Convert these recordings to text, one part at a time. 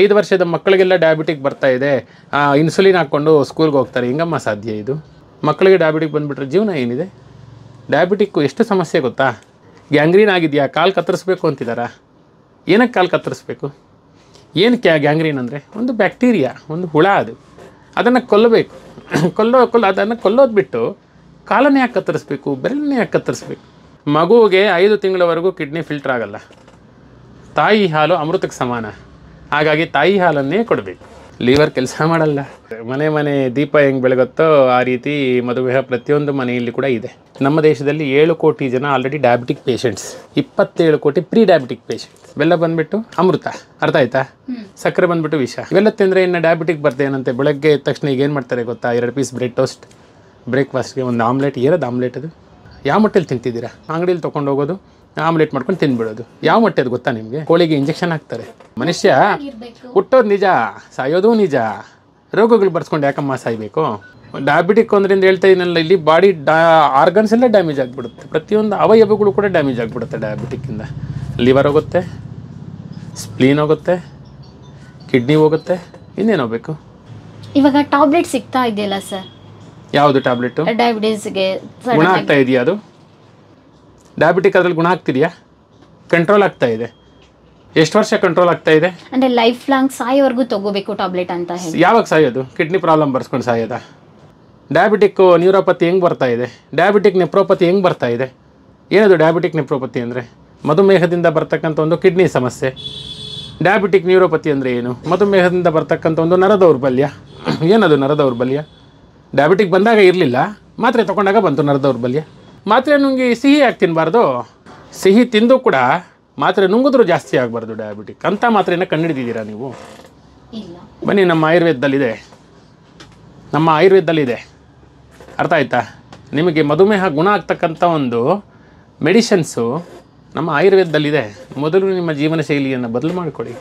ಐದು ವರ್ಷದ ಮಕ್ಕಳಿಗೆಲ್ಲ ಡಯಾಬಿಟಿಕ್ ಬರ್ತಾ ಇದೆ ಇನ್ಸುಲಿನ್ ಹಾಕ್ಕೊಂಡು ಸ್ಕೂಲ್ಗೆ ಹೋಗ್ತಾರೆ ಹಿಂಗಮ್ಮ ಸಾಧ್ಯ ಇದು ಮಕ್ಕಳಿಗೆ ಡಯಾಬಿಟಿಕ್ ಬಂದುಬಿಟ್ರೆ ಜೀವನ ಏನಿದೆ ಡಯಾಬಿಟಿಕ್ಕು ಎಷ್ಟು ಸಮಸ್ಯೆ ಗೊತ್ತಾ ಗ್ಯಾಂಗ್ರೀನ್ ಆಗಿದೆಯಾ ಕಾಲು ಕತ್ತರಿಸ್ಬೇಕು ಅಂತಿದ್ದಾರಾ ಏನಕ್ಕೆ ಕಾಲು ಕತ್ತರಿಸ್ಬೇಕು ಏನು ಕ್ಯಾ ಗ್ಯಾಂಗ್ರೀನ್ ಅಂದರೆ ಒಂದು ಬ್ಯಾಕ್ಟೀರಿಯಾ ಒಂದು ಹುಳ ಅದು ಅದನ್ನು ಕೊಲ್ಲಬೇಕು ಕೊಲ್ಲೋ ಕೊಲ್ಲ ಅದನ್ನು ಕೊಲ್ಲೋದು ಬಿಟ್ಟು ಕಾಲನ್ನೇ ಯಾಕೆ ಕತ್ತರಿಸ್ಬೇಕು ಬೆರಳನ್ನೇ ಯಾಕೆ ಕತ್ತರಿಸ್ಬೇಕು ಮಗುವಿಗೆ ಐದು ತಿಂಗಳವರೆಗೂ ಕಿಡ್ನಿ ಫಿಲ್ಟರ್ ಆಗಲ್ಲ ತಾಯಿ ಹಾಲು ಅಮೃತಕ್ಕೆ ಸಮಾನ ಹಾಗಾಗಿ ತಾಯಿ ಹಾಲನ್ನೇ ಕೊಡಬೇಕು ಲೀವರ್ ಕೆಲಸ ಮಾಡಲ್ಲ ಮನೆ ಮನೆ ದೀಪ ಹೆಂಗೆ ಬೆಳಗುತ್ತೋ ಆ ರೀತಿ ಮಧುಮೇಹ ಪ್ರತಿಯೊಂದು ಮನೆಯಲ್ಲಿ ಕೂಡ ಇದೆ ನಮ್ಮ ದೇಶದಲ್ಲಿ ಏಳು ಕೋಟಿ ಜನ ಆಲ್ರೆಡಿ ಡಯಾಬಿಟಿಕ್ ಪೇಷಂಟ್ಸ್ ಇಪ್ಪತ್ತೇಳು ಕೋಟಿ ಪ್ರೀ ಡಯಾಬಿಟಿಕ್ ಪೇಷಂಟ್ ಬೆಲ್ಲ ಬಂದ್ಬಿಟ್ಟು ಅಮೃತ ಅರ್ಥ ಆಯ್ತಾ ಸಕ್ಕರೆ ಬಂದ್ಬಿಟ್ಟು ವಿಷ ಇವೆಲ್ಲ ತಿಂದರೆ ಇನ್ನು ಡಯಾಬಿಟಿಕ್ ಏನಂತೆ ಬೆಳಗ್ಗೆ ತಕ್ಷಣ ಈಗ ಏನು ಮಾಡ್ತಾರೆ ಗೊತ್ತಾ ಎರಡು ಪೀಸ್ ಬ್ರೆಡ್ ಟೋಸ್ಟ್ ಬ್ರೇಕ್ಫಾಸ್ಟ್ಗೆ ಒಂದು ಆಮ್ಲೆಟ್ ಏರೋದು ಆಮ್ಲೆಟ್ ಅದು ಯಾವ ಮಟ್ಟಲ್ಲಿ ತಿಂತಿದ್ದೀರಾ ಅಂಗಡಿಯಲ್ಲಿ ತೊಗೊಂಡು ಹೋಗೋದು ಆಮ್ಲೆಟ್ ಮಾಡ್ಕೊಂಡು ತಿನ್ಬಿಡೋದು ಯಾವ ಮೊಟ್ಟೆ ಅದು ಗೊತ್ತಾ ನಿಮಗೆ ಕೋಳಿಗೆ ಇಂಜೆಕ್ಷನ್ ಹಾಕ್ತಾರೆ ಮನುಷ್ಯ ಹುಟ್ಟೋದು ನಿಜ ಸಾಯೋದು ನಿಜ ರೋಗಗಳು ಬರ್ಸ್ಕೊಂಡು ಯಾಕಮ್ಮ ಸಾಯ್ಬೇಕು ಡಯಾಬಿಟಿಕ್ ಅಂದ್ರಿಂದ ಹೇಳ್ತಾ ಇದ್ದೀನಲ್ಲ ಇಲ್ಲಿ ಬಾಡಿ ಡಾ ಆರ್ಗನ್ಸ್ ಎಲ್ಲ ಡ್ಯಾಮೇಜ್ ಆಗಿಬಿಡುತ್ತೆ ಪ್ರತಿಯೊಂದು ಅವಯವಗಳು ಕೂಡ ಡ್ಯಾಮೇಜ್ ಆಗಿಬಿಡುತ್ತೆ ಇಂದ ಲಿವರ್ ಹೋಗುತ್ತೆ ಸ್ಪ್ಲೀನ್ ಹೋಗುತ್ತೆ ಕಿಡ್ನಿ ಹೋಗುತ್ತೆ ಇನ್ನೇನು ಹೋಗ್ಬೇಕು ಇವಾಗ ಟ್ಯಾಬ್ಲೆಟ್ ಸಿಗ್ತಾ ಇದೆಯಲ್ಲ ಸರ್ ಯಾವುದು ಟ್ಯಾಬ್ಲೆಟು ಡಯಾಬಿಟೀಸ್ಗೆ ಗುಣ ಆಗ್ತಾ ಇದೆಯಾ ಅದು ಡಯಾಬಿಟಿಕ್ ಅದ್ರಲ್ಲಿ ಗುಣ ಆಗ್ತಿದೆಯಾ ಕಂಟ್ರೋಲ್ ಆಗ್ತಾ ಇದೆ ಎಷ್ಟು ವರ್ಷ ಕಂಟ್ರೋಲ್ ಆಗ್ತಾ ಇದೆ ಅಂದ್ರೆ ಲೈಫ್ ಲಾಂಗ್ ಸಾಯೋವರೆಗೂ ತಗೋಬೇಕು ಟ್ಯಾಬ್ಲೆಟ್ ಅಂತ ಯಾವಾಗ ಸಾಯೋದು ಕಿಡ್ನಿ ಪ್ರಾಬ್ಲಮ್ ಬರ್ಸ್ಕೊಂಡು ಸಾಯೋದ ಡಯಾಬಿಟಿಕ್ ನ್ಯೂರೋಪತಿ ಹೆಂಗೆ ಬರ್ತಾ ಇದೆ ಡಯಾಬಿಟಿಕ್ ನೆಪ್ರೋಪತಿ ಹೆಂಗೆ ಬರ್ತಾ ಇದೆ ಏನದು ಡಯಾಬಿಟಿಕ್ ನೆಪ್ರೋಪತಿ ಅಂದರೆ ಮಧುಮೇಹದಿಂದ ಬರ್ತಕ್ಕಂಥ ಒಂದು ಕಿಡ್ನಿ ಸಮಸ್ಯೆ ಡಯಾಬಿಟಿಕ್ ನ್ಯೂರೋಪತಿ ಅಂದರೆ ಏನು ಮಧುಮೇಹದಿಂದ ಬರ್ತಕ್ಕಂಥ ಒಂದು ನರ ದೌರ್ಬಲ್ಯ ಏನದು ನರ ದೌರ್ಬಲ್ಯ ಡಯಾಬಿಟಿಕ್ ಬಂದಾಗ ಇರಲಿಲ್ಲ ಮಾತ್ರೆ ತೊಗೊಂಡಾಗ ಬಂತು ನರದೌರ್ಬಲ್ಯ ದೌರ್ಬಲ್ಯ ಮಾತ್ರೆ ನುಂಗಿ ಸಿಹಿ ಸಿಹಿಯಾಗಿ ತಿನ್ನಬಾರ್ದು ಸಿಹಿ ತಿಂದು ಕೂಡ ಮಾತ್ರೆ ನುಂಗಿದ್ರು ಜಾಸ್ತಿ ಆಗಬಾರ್ದು ಡಯಾಬಿಟಿಕ್ ಅಂಥ ಮಾತ್ರೆನ ಹಿಡಿದಿದ್ದೀರಾ ನೀವು ಬನ್ನಿ ನಮ್ಮ ಆಯುರ್ವೇದದಲ್ಲಿದೆ ನಮ್ಮ ಆಯುರ್ವೇದದಲ್ಲಿದೆ ಅರ್ಥ ಆಯ್ತಾ ನಿಮಗೆ ಮಧುಮೇಹ ಗುಣ ಆಗ್ತಕ್ಕಂಥ ಒಂದು ಮೆಡಿಷನ್ಸು ನಮ್ಮ ಆಯುರ್ವೇದದಲ್ಲಿದೆ ಮೊದಲು ನಿಮ್ಮ ಜೀವನ ಶೈಲಿಯನ್ನು ಬದಲು ಮಾಡಿಕೊಡಿ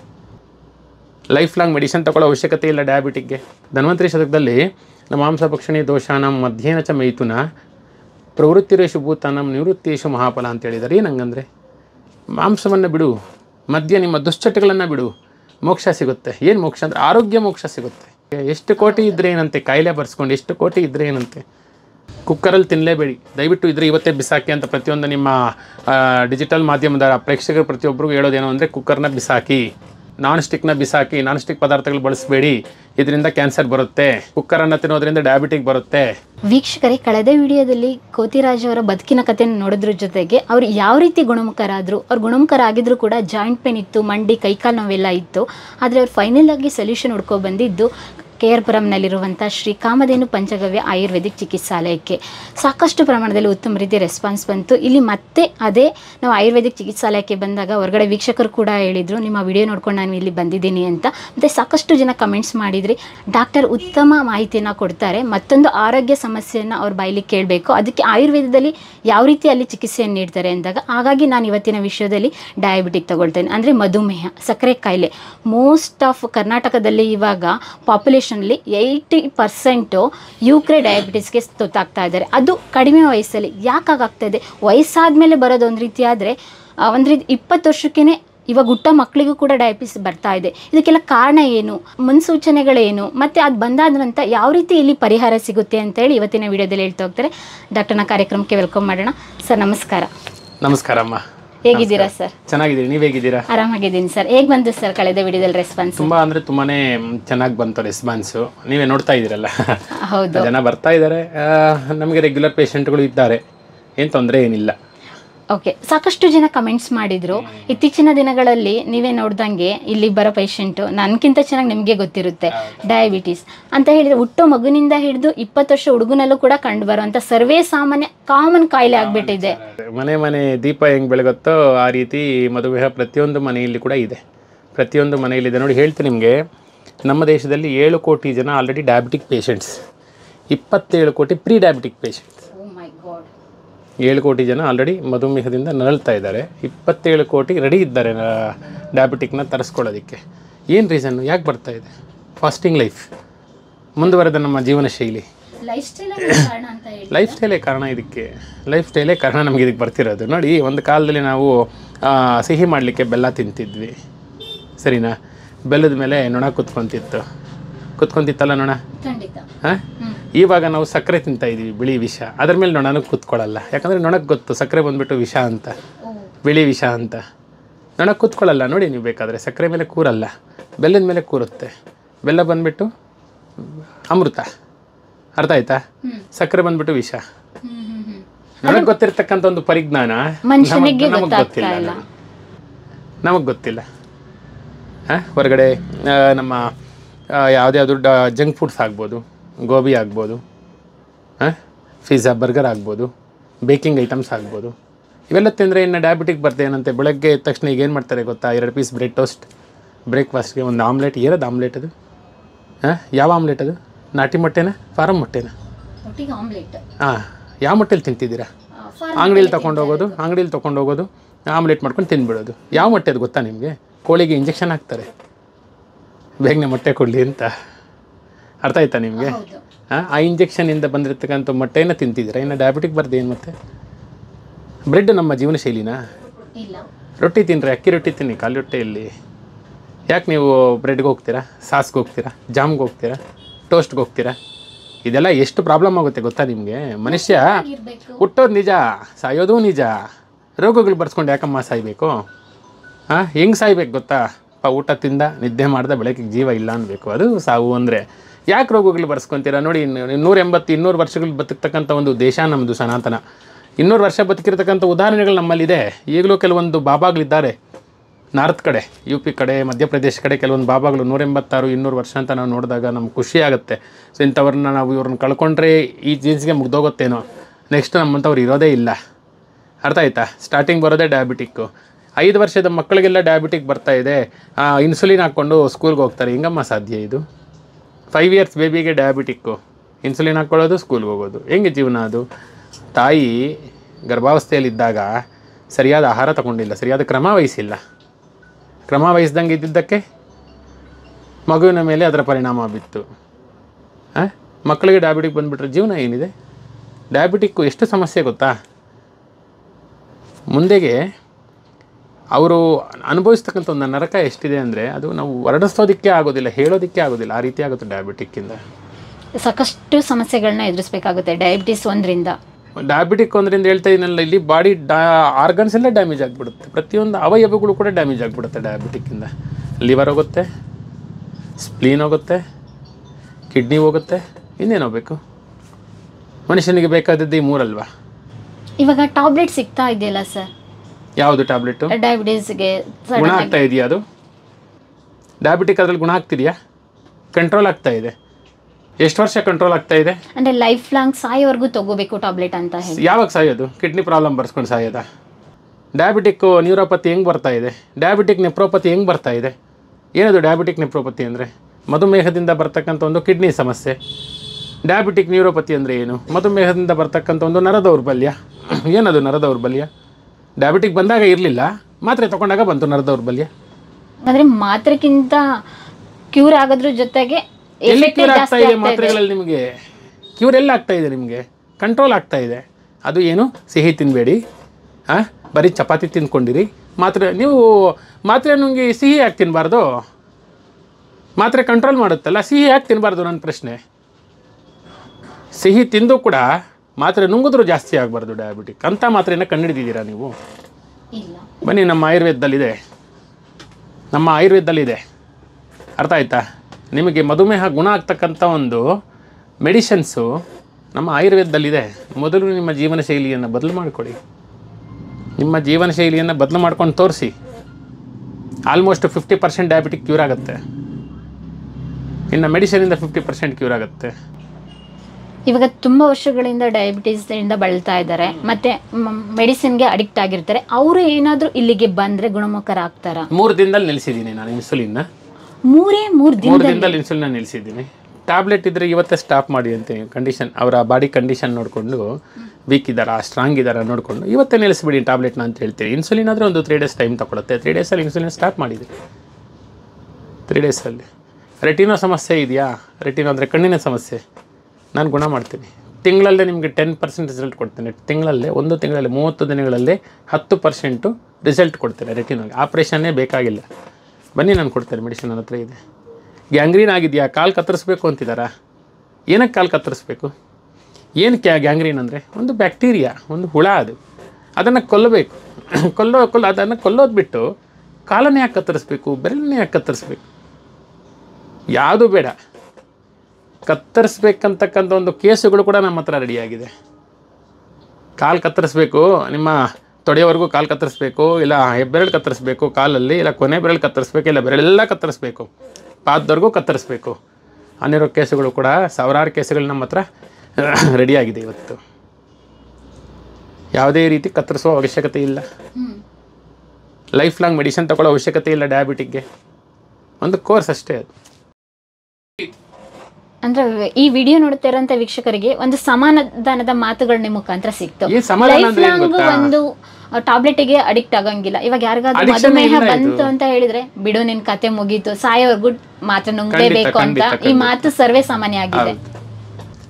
ಲೈಫ್ ಲಾಂಗ್ ಮೆಡಿಷನ್ ತಗೊಳ್ಳೋ ಅವಶ್ಯಕತೆ ಇಲ್ಲ ಡಯಾಬಿಟಿಕ್ಗೆ ಧನ್ವಂತರಿ ಶತಕದಲ್ಲಿ ನಮ್ಮ ಮಾಂಸ ದೋಷ ನಮ್ಮ ಮಧ್ಯಾಹ್ನ ಚ ಮೈಥುನ ಪ್ರವೃತ್ತಿರೇಶು ಭೂತಾನಂ ನಿವೃತ್ತೇಶು ಮಹಾಫಲ ಅಂತ ಹೇಳಿದರೆ ಏನಂಗಂದರೆ ಮಾಂಸವನ್ನು ಬಿಡು ಮಧ್ಯ ನಿಮ್ಮ ದುಶ್ಚಟಗಳನ್ನು ಬಿಡು ಮೋಕ್ಷ ಸಿಗುತ್ತೆ ಏನು ಮೋಕ್ಷ ಅಂದರೆ ಆರೋಗ್ಯ ಮೋಕ್ಷ ಸಿಗುತ್ತೆ ಎಷ್ಟು ಕೋಟಿ ಇದ್ದರೆ ಏನಂತೆ ಕಾಯಿಲೆ ಬರೆಸ್ಕೊಂಡು ಎಷ್ಟು ಕೋಟಿ ಇದ್ದರೆ ಏನಂತೆ ಕುಕ್ಕರಲ್ಲಿ ತಿನ್ನಲೇಬೇಡಿ ದಯವಿಟ್ಟು ಇದ್ರೆ ಇವತ್ತೇ ಬಿಸಾಕಿ ಅಂತ ಪ್ರತಿಯೊಂದು ನಿಮ್ಮ ಡಿಜಿಟಲ್ ಮಾಧ್ಯಮದ ಪ್ರೇಕ್ಷಕರು ಪ್ರತಿಯೊಬ್ಬರಿಗೂ ಹೇಳೋದೇನು ಅಂದರೆ ಕುಕ್ಕರ್ನ ಬಿಸಾಕಿ ನಾನ್ ಸ್ಟಿಕ್ನ ಬಿಸಾಕಿ ನಾನ್ ಸ್ಟಿಕ್ ಪದಾರ್ಥಗಳು ಬಳಸಬೇಡಿ ಇದರಿಂದ ಕ್ಯಾನ್ಸರ್ ಬರುತ್ತೆ ಅನ್ನ ತಿನ್ನೋದ್ರಿಂದ ಡಯಾಬಿಟಿಕ್ ಬರುತ್ತೆ ವೀಕ್ಷಕರೇ ಕಳೆದ ವಿಡಿಯೋದಲ್ಲಿ ಕೋತಿರಾಜ್ ಅವರ ಬದುಕಿನ ಕಥೆ ನೋಡಿದ್ರ ಜೊತೆಗೆ ಅವ್ರು ಯಾವ ರೀತಿ ಗುಣಮುಖರಾದ್ರು ಅವ್ರು ಗುಣಮುಖರ ಆಗಿದ್ರು ಕೂಡ ಜಾಯಿಂಟ್ ಪೇನ್ ಇತ್ತು ಮಂಡಿ ಕೈಕಾಲು ನೋವೆಲ್ಲ ಇತ್ತು ಆದ್ರೆ ಅವ್ರು ಫೈನಲ್ ಆಗಿ ಸೊಲ್ಯೂಷನ್ ಬಂದಿದ್ದು ಕೆ ಆರ್ ಶ್ರೀ ಕಾಮಧೇನು ಪಂಚಗವ್ಯ ಆಯುರ್ವೇದಿಕ್ ಚಿಕಿತ್ಸಾಲಯಕ್ಕೆ ಸಾಕಷ್ಟು ಪ್ರಮಾಣದಲ್ಲಿ ಉತ್ತಮ ರೀತಿ ರೆಸ್ಪಾನ್ಸ್ ಬಂತು ಇಲ್ಲಿ ಮತ್ತೆ ಅದೇ ನಾವು ಆಯುರ್ವೇದಿಕ್ ಚಿಕಿತ್ಸಾಲಯಕ್ಕೆ ಬಂದಾಗ ಹೊರಗಡೆ ವೀಕ್ಷಕರು ಕೂಡ ಹೇಳಿದರು ನಿಮ್ಮ ವಿಡಿಯೋ ನೋಡ್ಕೊಂಡು ನಾನು ಇಲ್ಲಿ ಬಂದಿದ್ದೀನಿ ಅಂತ ಮತ್ತು ಸಾಕಷ್ಟು ಜನ ಕಮೆಂಟ್ಸ್ ಮಾಡಿದ್ರಿ ಡಾಕ್ಟರ್ ಉತ್ತಮ ಮಾಹಿತಿಯನ್ನು ಕೊಡ್ತಾರೆ ಮತ್ತೊಂದು ಆರೋಗ್ಯ ಸಮಸ್ಯೆಯನ್ನು ಅವ್ರ ಬಾಯಲ್ಲಿ ಕೇಳಬೇಕು ಅದಕ್ಕೆ ಆಯುರ್ವೇದದಲ್ಲಿ ಯಾವ ರೀತಿ ಅಲ್ಲಿ ಚಿಕಿತ್ಸೆಯನ್ನು ನೀಡ್ತಾರೆ ಅಂದಾಗ ಹಾಗಾಗಿ ನಾನು ಇವತ್ತಿನ ವಿಷಯದಲ್ಲಿ ಡಯಾಬಿಟಿಕ್ ತಗೊಳ್ತೇನೆ ಅಂದರೆ ಮಧುಮೇಹ ಸಕ್ಕರೆ ಕಾಯಿಲೆ ಮೋಸ್ಟ್ ಆಫ್ ಕರ್ನಾಟಕದಲ್ಲಿ ಇವಾಗ population eighty percent percent diabetes ಡಯಾಬಿಟಿಸ್ಗೆ ತುತ್ತಾಗ್ತಾ ಇದ್ದಾರೆ ಅದು ಕಡಿಮೆ ವಯಸ್ಸಲ್ಲಿ ಯಾಕಾಗ್ತಾ ಇದೆ ವಯಸ್ಸಾದ ಬರೋದು ಒಂದು ರೀತಿ ಆದರೆ ಒಂದು ರೀತಿ ಇಪ್ಪತ್ತು ವರ್ಷಕ್ಕೇ ಇವಾಗ ಹುಟ್ಟ ಮಕ್ಕಳಿಗೂ ಕೂಡ ಡಯಾಬಿಟಿಸ್ ಬರ್ತಾ ಇದೆ ಇದಕ್ಕೆಲ್ಲ ಕಾರಣ ಏನು ಮುನ್ಸೂಚನೆಗಳೇನು ಮತ್ತೆ ಅದು ಬಂದಾದ ನಂತರ ಯಾವ ರೀತಿ ಇಲ್ಲಿ ಪರಿಹಾರ ಸಿಗುತ್ತೆ ಅಂತೇಳಿ ಇವತ್ತಿನ ವಿಡಿಯೋದಲ್ಲಿ ಹೇಳ್ತಾ ಹೋಗ್ತಾರೆ ಡಾಕ್ಟರ್ನ ಕಾರ್ಯಕ್ರಮಕ್ಕೆ ವೆಲ್ಕಮ್ ಮಾಡೋಣ ಸರ್ ನಮಸ್ಕಾರ ನಮಸ್ಕಾರಮ್ಮ ಹೇಗಿದ್ದೀರಾ ಸರ್ ಚೆನ್ನಾಗಿದ್ದೀನಿ ನೀವು ಹೇಗಿದ್ದೀರಾ ಆರಾಮಾಗಿದ್ದೀನಿ ಸರ್ ಹೇಗ್ ಬಂತು ಸರ್ ಕಳೆದ ವಿಡಿಯೋದಲ್ಲಿ ರೆಸ್ಪಾನ್ಸ್ ತುಂಬಾ ಅಂದ್ರೆ ತುಂಬಾನೇ ಚೆನ್ನಾಗಿ ಬಂತು ರೆಸ್ಪಾನ್ಸ್ ನೀವೇ ನೋಡ್ತಾ ಇದೀರಲ್ಲ ಹೌದು ಜನ ಬರ್ತಾ ಇದ್ದಾರೆ ನಮಗೆ ರೆಗ್ಯುಲರ್ ಪೇಷಂಟ್ಗಳು ಇದ್ದಾರೆ ಏನ್ ತೊಂದರೆ ಏನಿಲ್ಲ ಓಕೆ ಸಾಕಷ್ಟು ಜನ ಕಮೆಂಟ್ಸ್ ಮಾಡಿದ್ರು ಇತ್ತೀಚಿನ ದಿನಗಳಲ್ಲಿ ನೀವೇ ನೋಡ್ದಂಗೆ ಇಲ್ಲಿ ಬರೋ ಪೇಷಂಟು ನನಗಿಂತ ಚೆನ್ನಾಗಿ ನಿಮಗೆ ಗೊತ್ತಿರುತ್ತೆ ಡಯಾಬಿಟಿಸ್ ಅಂತ ಹೇಳಿದರೆ ಹುಟ್ಟೋ ಮಗುನಿಂದ ಹಿಡಿದು ಇಪ್ಪತ್ತು ವರ್ಷ ಹುಡುಗನಲ್ಲೂ ಕೂಡ ಕಂಡು ಬರುವಂಥ ಸರ್ವೇ ಸಾಮಾನ್ಯ ಕಾಮನ್ ಕಾಯಿಲೆ ಆಗಿಬಿಟ್ಟಿದೆ ಮನೆ ಮನೆ ದೀಪ ಹೆಂಗೆ ಬೆಳಗುತ್ತೋ ಆ ರೀತಿ ಮಧುಮೇಹ ಪ್ರತಿಯೊಂದು ಮನೆಯಲ್ಲಿ ಕೂಡ ಇದೆ ಪ್ರತಿಯೊಂದು ಮನೆಯಲ್ಲಿದೆ ನೋಡಿ ಹೇಳ್ತೀನಿ ನಿಮಗೆ ನಮ್ಮ ದೇಶದಲ್ಲಿ ಏಳು ಕೋಟಿ ಜನ ಆಲ್ರೆಡಿ ಡಯಾಬಿಟಿಕ್ ಪೇಷಂಟ್ಸ್ ಇಪ್ಪತ್ತೇಳು ಕೋಟಿ ಪ್ರೀ ಡಯಾಬಿಟಿಕ್ ಪೇಷಂಟ್ಸ್ ಏಳು ಕೋಟಿ ಜನ ಆಲ್ರೆಡಿ ಮಧುಮೇಹದಿಂದ ನರಳ್ತಾ ಇದ್ದಾರೆ ಇಪ್ಪತ್ತೇಳು ಕೋಟಿ ರೆಡಿ ಇದ್ದಾರೆ ಡಯಾಬಿಟಿಕ್ನ ತರಿಸ್ಕೊಳ್ಳೋದಕ್ಕೆ ಏನು ರೀಸನ್ನು ಯಾಕೆ ಬರ್ತಾ ಇದೆ ಫಾಸ್ಟಿಂಗ್ ಲೈಫ್ ಮುಂದುವರೆದ ನಮ್ಮ ಜೀವನ ಶೈಲಿ ಲೈಫ್ ಸ್ಟೈಲೇ ಕಾರಣ ಇದಕ್ಕೆ ಲೈಫ್ ಸ್ಟೈಲೇ ಕಾರಣ ನಮಗೆ ಇದಕ್ಕೆ ಬರ್ತಿರೋದು ನೋಡಿ ಒಂದು ಕಾಲದಲ್ಲಿ ನಾವು ಸಿಹಿ ಮಾಡಲಿಕ್ಕೆ ಬೆಲ್ಲ ತಿಂತಿದ್ವಿ ಸರಿನಾ ಬೆಲ್ಲದ ಮೇಲೆ ನೊಣ ಕುತ್ಕೊತಿತ್ತು ಕುತ್ಕೊತಿತ್ತಲ್ಲ ನೊಣ ಹಾಂ ಇವಾಗ ನಾವು ಸಕ್ಕರೆ ತಿಂತಾ ಇದ್ದೀವಿ ಬಿಳಿ ವಿಷ ಅದ್ರ ಮೇಲೆ ನೊಣನೂ ಕೂತ್ಕೊಳ್ಳಲ್ಲ ಯಾಕಂದರೆ ನೊಣಕ್ಕೆ ಗೊತ್ತು ಸಕ್ಕರೆ ಬಂದುಬಿಟ್ಟು ವಿಷ ಅಂತ ಬಿಳಿ ವಿಷ ಅಂತ ನೊಣ ಕೂತ್ಕೊಳ್ಳಲ್ಲ ನೋಡಿ ನೀವು ಬೇಕಾದರೆ ಸಕ್ಕರೆ ಮೇಲೆ ಕೂರಲ್ಲ ಬೆಲ್ಲದ ಮೇಲೆ ಕೂರುತ್ತೆ ಬೆಲ್ಲ ಬಂದ್ಬಿಟ್ಟು ಅಮೃತ ಅರ್ಥ ಆಯ್ತಾ ಸಕ್ಕರೆ ಬಂದ್ಬಿಟ್ಟು ವಿಷ ನನಗೆ ಗೊತ್ತಿರತಕ್ಕಂತ ಒಂದು ಪರಿಜ್ಞಾನ ನಮಗೆ ಗೊತ್ತಿಲ್ಲ ನಮಗೆ ಗೊತ್ತಿಲ್ಲ ಹಾಂ ಹೊರಗಡೆ ನಮ್ಮ ಯಾವುದ್ಯಾವುದು ಜಂಕ್ ಫುಡ್ಸ್ ಆಗ್ಬೋದು ಗೋಬಿ ಆಗ್ಬೋದು ಹಾಂ ಫಿಝಾ ಬರ್ಗರ್ ಆಗ್ಬೋದು ಬೇಕಿಂಗ್ ಐಟಮ್ಸ್ ಆಗ್ಬೋದು ಇವೆಲ್ಲ ತಿಂದರೆ ಇನ್ನು ಡಯಾಬಿಟಿಕ್ ಬರ್ತದೆ ಏನಂತೆ ಬೆಳಗ್ಗೆ ಎದ್ದ ತಕ್ಷಣ ಈಗ ಏನು ಮಾಡ್ತಾರೆ ಗೊತ್ತಾ ಎರಡು ಪೀಸ್ ಬ್ರೆಡ್ ಟೋಸ್ಟ್ ಬ್ರೇಕ್ಫಾಸ್ಟ್ಗೆ ಒಂದು ಆಮ್ಲೆಟ್ ಇರೋದು ಆಮ್ಲೆಟ್ ಅದು ಹಾಂ ಯಾವ ಆಮ್ಲೆಟ್ ಅದು ನಾಟಿ ಮೊಟ್ಟೆನ ಫಾರಮ್ ಮೊಟ್ಟೆನ ಹಾಂ ಯಾವ ಮೊಟ್ಟೆಲಿ ತಿಂತಿದ್ದೀರಾ ಅಂಗಡೀಲಿ ತೊಗೊಂಡೋಗೋದು ಅಂಗಡೀಲಿ ಹೋಗೋದು ಆಮ್ಲೆಟ್ ಮಾಡ್ಕೊಂಡು ತಿನ್ಬಿಡೋದು ಯಾವ ಮೊಟ್ಟೆ ಅದು ಗೊತ್ತಾ ನಿಮಗೆ ಕೋಳಿಗೆ ಇಂಜೆಕ್ಷನ್ ಹಾಕ್ತಾರೆ ಬೇಗನೆ ಮೊಟ್ಟೆ ಕೊಡಲಿ ಅಂತ ಅರ್ಥ ಆಯ್ತಾ ನಿಮಗೆ ಹಾಂ ಆ ಇಂಜೆಕ್ಷನಿಂದ ಬಂದಿರತಕ್ಕಂಥ ಮೊಟ್ಟೆಯನ್ನು ತಿಂತಿದ್ದೀರಾ ಇನ್ನು ಡಯಾಬಿಟಿಕ್ ಬರ್ದು ಏನು ಮತ್ತೆ ಬ್ರೆಡ್ ನಮ್ಮ ಜೀವನ ಶೈಲಿನಾ ರೊಟ್ಟಿ ತಿನ್ನಿರಿ ಅಕ್ಕಿ ರೊಟ್ಟಿ ತಿನ್ನಿ ಕಾಲು ರೊಟ್ಟಿಯಲ್ಲಿ ಯಾಕೆ ನೀವು ಬ್ರೆಡ್ಗೆ ಹೋಗ್ತೀರಾ ಸಾಸ್ಗೆ ಹೋಗ್ತೀರಾ ಜಾಮ್ಗೆ ಹೋಗ್ತೀರಾ ಟೋಸ್ಟ್ಗೆ ಹೋಗ್ತೀರಾ ಇದೆಲ್ಲ ಎಷ್ಟು ಪ್ರಾಬ್ಲಮ್ ಆಗುತ್ತೆ ಗೊತ್ತಾ ನಿಮಗೆ ಮನುಷ್ಯ ಹುಟ್ಟೋದು ನಿಜ ಸಾಯೋದು ನಿಜ ರೋಗಗಳು ಬರ್ಸ್ಕೊಂಡು ಯಾಕಮ್ಮ ಸಾಯ್ಬೇಕು ಹಾಂ ಹೆಂಗೆ ಸಾಯ್ಬೇಕು ಗೊತ್ತಾ ಊಟ ತಿಂದ ನಿದ್ದೆ ಮಾಡ್ದೆ ಬೆಳಕಿಗೆ ಜೀವ ಇಲ್ಲ ಅನ್ಬೇಕು ಅದು ಸಾವು ಅಂದರೆ ಯಾಕೆ ರೋಗಗಳು ಬರ್ಸ್ಕೊತೀರಾ ನೋಡಿ ನೂರ ಎಂಬತ್ತು ಇನ್ನೂರು ವರ್ಷಗಳು ಬದುಕ್ತಕ್ಕಂಥ ಒಂದು ದೇಶ ನಮ್ಮದು ಸನಾತನ ಇನ್ನೂರು ವರ್ಷ ಬದುಕಿರ್ತಕ್ಕಂಥ ಉದಾಹರಣೆಗಳು ನಮ್ಮಲ್ಲಿದೆ ಈಗಲೂ ಕೆಲವೊಂದು ಬಾಬಾಗಳಿದ್ದಾರೆ ನಾರ್ತ್ ಕಡೆ ಯು ಪಿ ಕಡೆ ಮಧ್ಯಪ್ರದೇಶ ಕಡೆ ಕೆಲವೊಂದು ಬಾಬಾಗಳು ನೂರ ಎಂಬತ್ತಾರು ಇನ್ನೂರು ವರ್ಷ ಅಂತ ನಾವು ನೋಡಿದಾಗ ನಮ್ಗೆ ಖುಷಿ ಆಗುತ್ತೆ ಸೊ ಇಂಥವ್ರನ್ನ ನಾವು ಇವ್ರನ್ನ ಕಳ್ಕೊಂಡ್ರೆ ಈ ಜೀನ್ಸ್ಗೆ ಮುಗ್ದೋಗುತ್ತೇನೋ ನೆಕ್ಸ್ಟ್ ನಮ್ಮಂಥವ್ರು ಇರೋದೇ ಇಲ್ಲ ಅರ್ಥ ಆಯ್ತಾ ಸ್ಟಾರ್ಟಿಂಗ್ ಬರೋದೇ ಡಯಾಬಿಟಿಕ್ಕು ಐದು ವರ್ಷದ ಮಕ್ಕಳಿಗೆಲ್ಲ ಡಯಾಬಿಟಿಕ್ ಬರ್ತಾ ಇದೆ ಇನ್ಸುಲಿನ್ ಹಾಕ್ಕೊಂಡು ಸ್ಕೂಲ್ಗೆ ಹೋಗ್ತಾರೆ ಹಿಂಗಮ್ಮ ಸಾಧ್ಯ ಇದು ಫೈವ್ ಇಯರ್ಸ್ ಬೇಬಿಗೆ ಡಯಾಬಿಟಿಕ್ಕು ಇನ್ಸುಲಿನ್ ಹಾಕ್ಕೊಳ್ಳೋದು ಸ್ಕೂಲ್ಗೆ ಹೋಗೋದು ಹೆಂಗೆ ಜೀವನ ಅದು ತಾಯಿ ಗರ್ಭಾವಸ್ಥೆಯಲ್ಲಿದ್ದಾಗ ಸರಿಯಾದ ಆಹಾರ ತಗೊಂಡಿಲ್ಲ ಸರಿಯಾದ ಕ್ರಮ ವಹಿಸಿಲ್ಲ ಕ್ರಮ ವಹಿಸ್ದಂಗೆ ಇದ್ದಿದ್ದಕ್ಕೆ ಮಗುವಿನ ಮೇಲೆ ಅದರ ಪರಿಣಾಮ ಬಿತ್ತು ಹಾಂ ಮಕ್ಕಳಿಗೆ ಡಯಾಬಿಟಿಕ್ ಬಂದುಬಿಟ್ರೆ ಜೀವನ ಏನಿದೆ ಡಯಾಬಿಟಿಕ್ಕು ಎಷ್ಟು ಸಮಸ್ಯೆ ಗೊತ್ತಾ ಮುಂದೆಗೆ ಅವರು ಅನುಭವಿಸ್ತಕ್ಕಂಥ ಒಂದು ನರಕ ಎಷ್ಟಿದೆ ಅಂದರೆ ಅದು ನಾವು ಹೊರಡಿಸೋದಕ್ಕೆ ಆಗೋದಿಲ್ಲ ಹೇಳೋದಕ್ಕೆ ಆಗೋದಿಲ್ಲ ಆ ರೀತಿ ಆಗುತ್ತೆ ಡಯಾಬಿಟಿಕ್ಕಿಂದ ಸಾಕಷ್ಟು ಸಮಸ್ಯೆಗಳನ್ನ ಎದುರಿಸಬೇಕಾಗುತ್ತೆ ಡಯಾಬಿಟಿಸ್ ಒಂದರಿಂದ ಡಯಾಬಿಟಿಕ್ ಒಂದರಿಂದ ಹೇಳ್ತಾ ಇದ್ದೀನಲ್ಲ ಇಲ್ಲಿ ಬಾಡಿ ಡಾ ಆರ್ಗನ್ಸ್ ಎಲ್ಲ ಡ್ಯಾಮೇಜ್ ಆಗಿಬಿಡುತ್ತೆ ಪ್ರತಿಯೊಂದು ಅವಯವಗಳು ಕೂಡ ಡ್ಯಾಮೇಜ್ ಆಗಿಬಿಡುತ್ತೆ ಡಯಾಬಿಟಿಕ್ಕಿಂದ ಲಿವರ್ ಹೋಗುತ್ತೆ ಸ್ಪ್ಲೀನ್ ಹೋಗುತ್ತೆ ಕಿಡ್ನಿ ಹೋಗುತ್ತೆ ಇನ್ನೇನು ಬೇಕು ಮನುಷ್ಯನಿಗೆ ಬೇಕಾದದ್ದು ಈ ಮೂರಲ್ವಾ ಇವಾಗ ಟ್ಯಾಬ್ಲೆಟ್ ಸಿಗ್ತಾ ಇದೆಯಲ್ಲ ಸರ್ ಯಾವುದು ಟ್ಯಾಬ್ಲೆಟ್ ಡಯಾಬಿಟೀಸ್ಗೆ ಗುಣ ಆಗ್ತಾ ಇದೆಯಾ ಅದು ಡಯಾಬಿಟಿಕ್ ಅದ್ರಲ್ಲಿ ಗುಣ ಆಗ್ತಿದೆಯಾ ಕಂಟ್ರೋಲ್ ಆಗ್ತಾ ಇದೆ ಎಷ್ಟು ವರ್ಷ ಕಂಟ್ರೋಲ್ ಆಗ್ತಾ ಇದೆ ಅಂದ್ರೆ ಲೈಫ್ ಲಾಂಗ್ ಸಾಯೋವರೆಗೂ ತಗೋಬೇಕು ಟ್ಯಾಬ್ಲೆಟ್ ಅಂತ ಹೇಳಿ ಯಾವಾಗ ಸಾಯೋದು ಕಿಡ್ನಿ ಪ್ರಾಬ್ಲಮ್ ಬರ್ಸ್ಕೊಂಡು ಸಾಯೋದ ಡಯಾಬಿಟಿಕ್ ನ್ಯೂರೋಪತಿ ಹೆಂಗೆ ಬರ್ತಾ ಇದೆ ಡಯಾಬಿಟಿಕ್ ನೆಪ್ರೋಪತಿ ಹೆಂಗೆ ಬರ್ತಾ ಇದೆ ಏನದು ಡಯಾಬಿಟಿಕ್ ನೆಪ್ರೋಪತಿ ಅಂದರೆ ಮಧುಮೇಹದಿಂದ ಬರ್ತಕ್ಕಂಥ ಒಂದು ಕಿಡ್ನಿ ಸಮಸ್ಯೆ ಡಯಾಬಿಟಿಕ್ ನ್ಯೂರೋಪತಿ ಅಂದರೆ ಏನು ಮಧುಮೇಹದಿಂದ ಬರ್ತಕ್ಕಂಥ ಒಂದು ನರ ದೌರ್ಬಲ್ಯ ಏನದು ನರ ದೌರ್ಬಲ್ಯ ಡಯಾಬಿಟಿಕ್ ಬಂದಾಗ ಇರಲಿಲ್ಲ ಮಾತ್ರೆ ತಗೊಂಡಾಗ ಬಂತು ನರ ದೌರ್ಬಲ್ಯ ಅಂದ್ರೆ ಮಾತ್ರಕ್ಕಿಂತ ಕ್ಯೂರ್ ಆಗೋದ್ರ ಜೊತೆಗೆ ಎಲ್ಲಿ ಕ್ಯೂರ್ ಆಗ್ತಾ ಇದೆ ಮಾತ್ರೆಗಳಲ್ಲಿ ನಿಮಗೆ ಕ್ಯೂರ್ ಎಲ್ಲ ಆಗ್ತಾ ಇದೆ ನಿಮಗೆ ಕಂಟ್ರೋಲ್ ಆಗ್ತಾ ಇದೆ ಅದು ಏನು ಸಿಹಿ ತಿನ್ನಬೇಡಿ ಹಾಂ ಬರೀ ಚಪಾತಿ ತಿಂದ್ಕೊಂಡಿರಿ ಮಾತ್ರೆ ನೀವು ಮಾತ್ರೆ ನಿಮಗೆ ಸಿಹಿ ಯಾಕೆ ತಿನ್ನಬಾರ್ದು ಮಾತ್ರೆ ಕಂಟ್ರೋಲ್ ಮಾಡುತ್ತಲ್ಲ ಸಿಹಿ ಯಾಕೆ ತಿನ್ನಬಾರ್ದು ನನ್ನ ಪ್ರಶ್ನೆ ಸಿಹಿ ತಿಂದು ಕೂಡ ಮಾತ್ರೆ ನುಂಗಿದ್ರೂ ಜಾಸ್ತಿ ಆಗಬಾರ್ದು ಡಯಾಬಿಟಿಕ್ ಅಂಥ ಮಾತ್ರೆನ ಕಂಡುಹಿಡಿದಿದ್ದೀರಾ ನೀವು ಬನ್ನಿ ನಮ್ಮ ಆಯುರ್ವೇದದಲ್ಲಿದೆ ನಮ್ಮ ಆಯುರ್ವೇದದಲ್ಲಿದೆ ಅರ್ಥ ಆಯ್ತಾ ನಿಮಗೆ ಮಧುಮೇಹ ಗುಣ ಆಗ್ತಕ್ಕಂಥ ಒಂದು ಮೆಡಿಷನ್ಸು ನಮ್ಮ ಆಯುರ್ವೇದದಲ್ಲಿದೆ ಮೊದಲು ನಿಮ್ಮ ಜೀವನ ಶೈಲಿಯನ್ನು ಬದಲು ಮಾಡಿಕೊಡಿ ನಿಮ್ಮ ಜೀವನ ಶೈಲಿಯನ್ನು ಬದಲು ಮಾಡ್ಕೊಂಡು ತೋರಿಸಿ almost fifty percent diabetic cure ಆಗುತ್ತೆ ಇನ್ನು ಮೆಡಿಷನಿಂದ ಫಿಫ್ಟಿ ಪರ್ಸೆಂಟ್ ಕ್ಯೂರ್ ಆಗುತ್ತೆ ಇವಾಗ ತುಂಬ ವರ್ಷಗಳಿಂದ ಡಯಾಬಿಟೀಸಿಂದ ಬಳಲ್ತಾ ಇದ್ದಾರೆ ಮತ್ತೆ ಮೆಡಿಸಿನ್ಗೆ ಅಡಿಕ್ಟ್ ಆಗಿರ್ತಾರೆ ಅವರು ಏನಾದರೂ ಇಲ್ಲಿಗೆ ಬಂದರೆ ಗುಣಮುಖರಾಗ್ತಾರಾ ಮೂರು ದಿನದಲ್ಲಿ ನೆಲೆಸಿದ್ದೀನಿ ನಾನು ಇನ್ಸುಲಿನ್ನ ಮೂರೇ ಮೂರು ದಿನದಲ್ಲಿ ಇನ್ಸುಲಿನ್ ನಿಲ್ಸಿದ್ದೀನಿ ಟ್ಯಾಬ್ಲೆಟ್ ಇದ್ರೆ ಇವತ್ತೇ ಸ್ಟಾಪ್ ಮಾಡಿ ಅಂತ ಕಂಡೀಷನ್ ಅವರ ಬಾಡಿ ಕಂಡೀಷನ್ ನೋಡಿಕೊಂಡು ವೀಕ್ ಇದ್ದಾರಾ ಸ್ಟ್ರಾಂಗ್ ಇದ್ದಾರಾ ನೋಡಿಕೊಂಡು ಇವತ್ತೇ ನಿಲ್ಲಿಸ್ಬಿಡಿ ಟ್ಯಾಬ್ಲೆಟ್ನ ಅಂತ ಹೇಳ್ತೀನಿ ಇನ್ಸುಲಿನ್ ಆದರೆ ಒಂದು ತ್ರೀ ಡೇಸ್ ಟೈಮ್ ತಗೊಳುತ್ತೆ ತ್ರೀ ಡೇಸಲ್ಲಿ ಇನ್ಸುಲಿನ್ ಸ್ಟಾಪ್ ಮಾಡಿದೆ ತ್ರೀ ಡೇಸಲ್ಲಿ ರೆಟಿನೋ ಸಮಸ್ಯೆ ಇದೆಯಾ ರೆಟಿನೋ ಅಂದರೆ ಕಣ್ಣಿನ ಸಮಸ್ಯೆ ನಾನು ಗುಣ ಮಾಡ್ತೀನಿ ತಿಂಗಳಲ್ಲೇ ನಿಮಗೆ ಟೆನ್ ಪರ್ಸೆಂಟ್ ರಿಸಲ್ಟ್ ಕೊಡ್ತೇನೆ ತಿಂಗಳಲ್ಲೇ ಒಂದು ತಿಂಗಳಲ್ಲಿ ಮೂವತ್ತು ದಿನಗಳಲ್ಲಿ ಹತ್ತು ಪರ್ಸೆಂಟು ರಿಸಲ್ಟ್ ಕೊಡ್ತೇನೆ ರೆಟಿನಾಗೆ ಆಪ್ರೇಷನ್ನೇ ಬೇಕಾಗಿಲ್ಲ ಬನ್ನಿ ನಾನು ಕೊಡ್ತೇನೆ ಮೆಡಿಸಿನ್ ನನ್ನ ಹತ್ರ ಇದೆ ಗ್ಯಾಂಗ್ರೀನ್ ಆಗಿದೆಯಾ ಕಾಲು ಕತ್ತರಿಸ್ಬೇಕು ಅಂತಿದ್ದಾರಾ ಏನಕ್ಕೆ ಕಾಲು ಕತ್ತರಿಸ್ಬೇಕು ಏನು ಕ್ಯಾ ಗ್ಯಾಂಗ್ರೀನ್ ಅಂದರೆ ಒಂದು ಬ್ಯಾಕ್ಟೀರಿಯಾ ಒಂದು ಹುಳ ಅದು ಅದನ್ನು ಕೊಲ್ಲಬೇಕು ಕೊಲ್ಲೋ ಕೊಲ್ಲ ಅದನ್ನು ಕೊಲ್ಲೋದು ಬಿಟ್ಟು ಕಾಲನ್ನೇ ಯಾಕೆ ಕತ್ತರಿಸ್ಬೇಕು ಬೆರಳನ್ನೇ ಯಾಕೆ ಕತ್ತರಿಸ್ಬೇಕು ಯಾವುದು ಬೇಡ ಕತ್ತರಿಸ್ಬೇಕಂತಕ್ಕಂಥ ಒಂದು ಕೇಸುಗಳು ಕೂಡ ನಮ್ಮ ಹತ್ರ ರೆಡಿಯಾಗಿದೆ ಕಾಲು ಕತ್ತರಿಸ್ಬೇಕು ನಿಮ್ಮ ತೊಡೆಯವರೆಗೂ ಕಾಲು ಕತ್ತರಿಸ್ಬೇಕು ಇಲ್ಲ ಹೆಬ್ಬೆರಳು ಕತ್ತರಿಸ್ಬೇಕು ಕಾಲಲ್ಲಿ ಇಲ್ಲ ಕೊನೆ ಬೆರಳು ಕತ್ತರಿಸ್ಬೇಕು ಇಲ್ಲ ಬೆರಳೆಲ್ಲ ಕತ್ತರಿಸ್ಬೇಕು ಪಾದದವರೆಗೂ ಕತ್ತರಿಸ್ಬೇಕು ಅನ್ನಿರೋ ಕೇಸುಗಳು ಕೂಡ ಸಾವಿರಾರು ಕೇಸುಗಳು ನಮ್ಮ ಹತ್ರ ರೆಡಿಯಾಗಿದೆ ಇವತ್ತು ಯಾವುದೇ ರೀತಿ ಕತ್ತರಿಸುವ ಅವಶ್ಯಕತೆ ಇಲ್ಲ ಲೈಫ್ ಲಾಂಗ್ ಮೆಡಿಸಿನ್ ತಗೊಳ್ಳೋ ಅವಶ್ಯಕತೆ ಇಲ್ಲ ಡಯಾಬಿಟಿಕ್ಗೆ ಒಂದು ಕೋರ್ಸ್ ಅಷ್ಟೇ ಅದು ಅಂದ್ರೆ ಈ ವಿಡಿಯೋ ನೋಡ್ತಾ ಇರೋಂತ ವೀಕ್ಷಕರಿಗೆ ಒಂದು ಸಮಾನದಾನದ ಮಾತುಗಳನ್ನ ಮುಖಾಂತರ ಸಿಕ್ತು ಒಂದು ಗೆ ಅಡಿಕ್ಟ್ ಆಗಂಗಿಲ್ಲ ಇವಾಗ ಯಾರಿಗಾದ್ರೂ ಮಧುಮೇಹ ಬಂತು ಅಂತ ಹೇಳಿದ್ರೆ ಬಿಡು ನಿನ್ ಕತೆ ಮುಗೀತು ಸಾಯೋವರೆಗೂ ಮಾತ್ರ ನುಂಗ್ಲೇಬೇಕು ಅಂತ ಈ ಮಾತು ಸರ್ವೇ ಸಾಮಾನ್ಯ ಆಗಿದೆ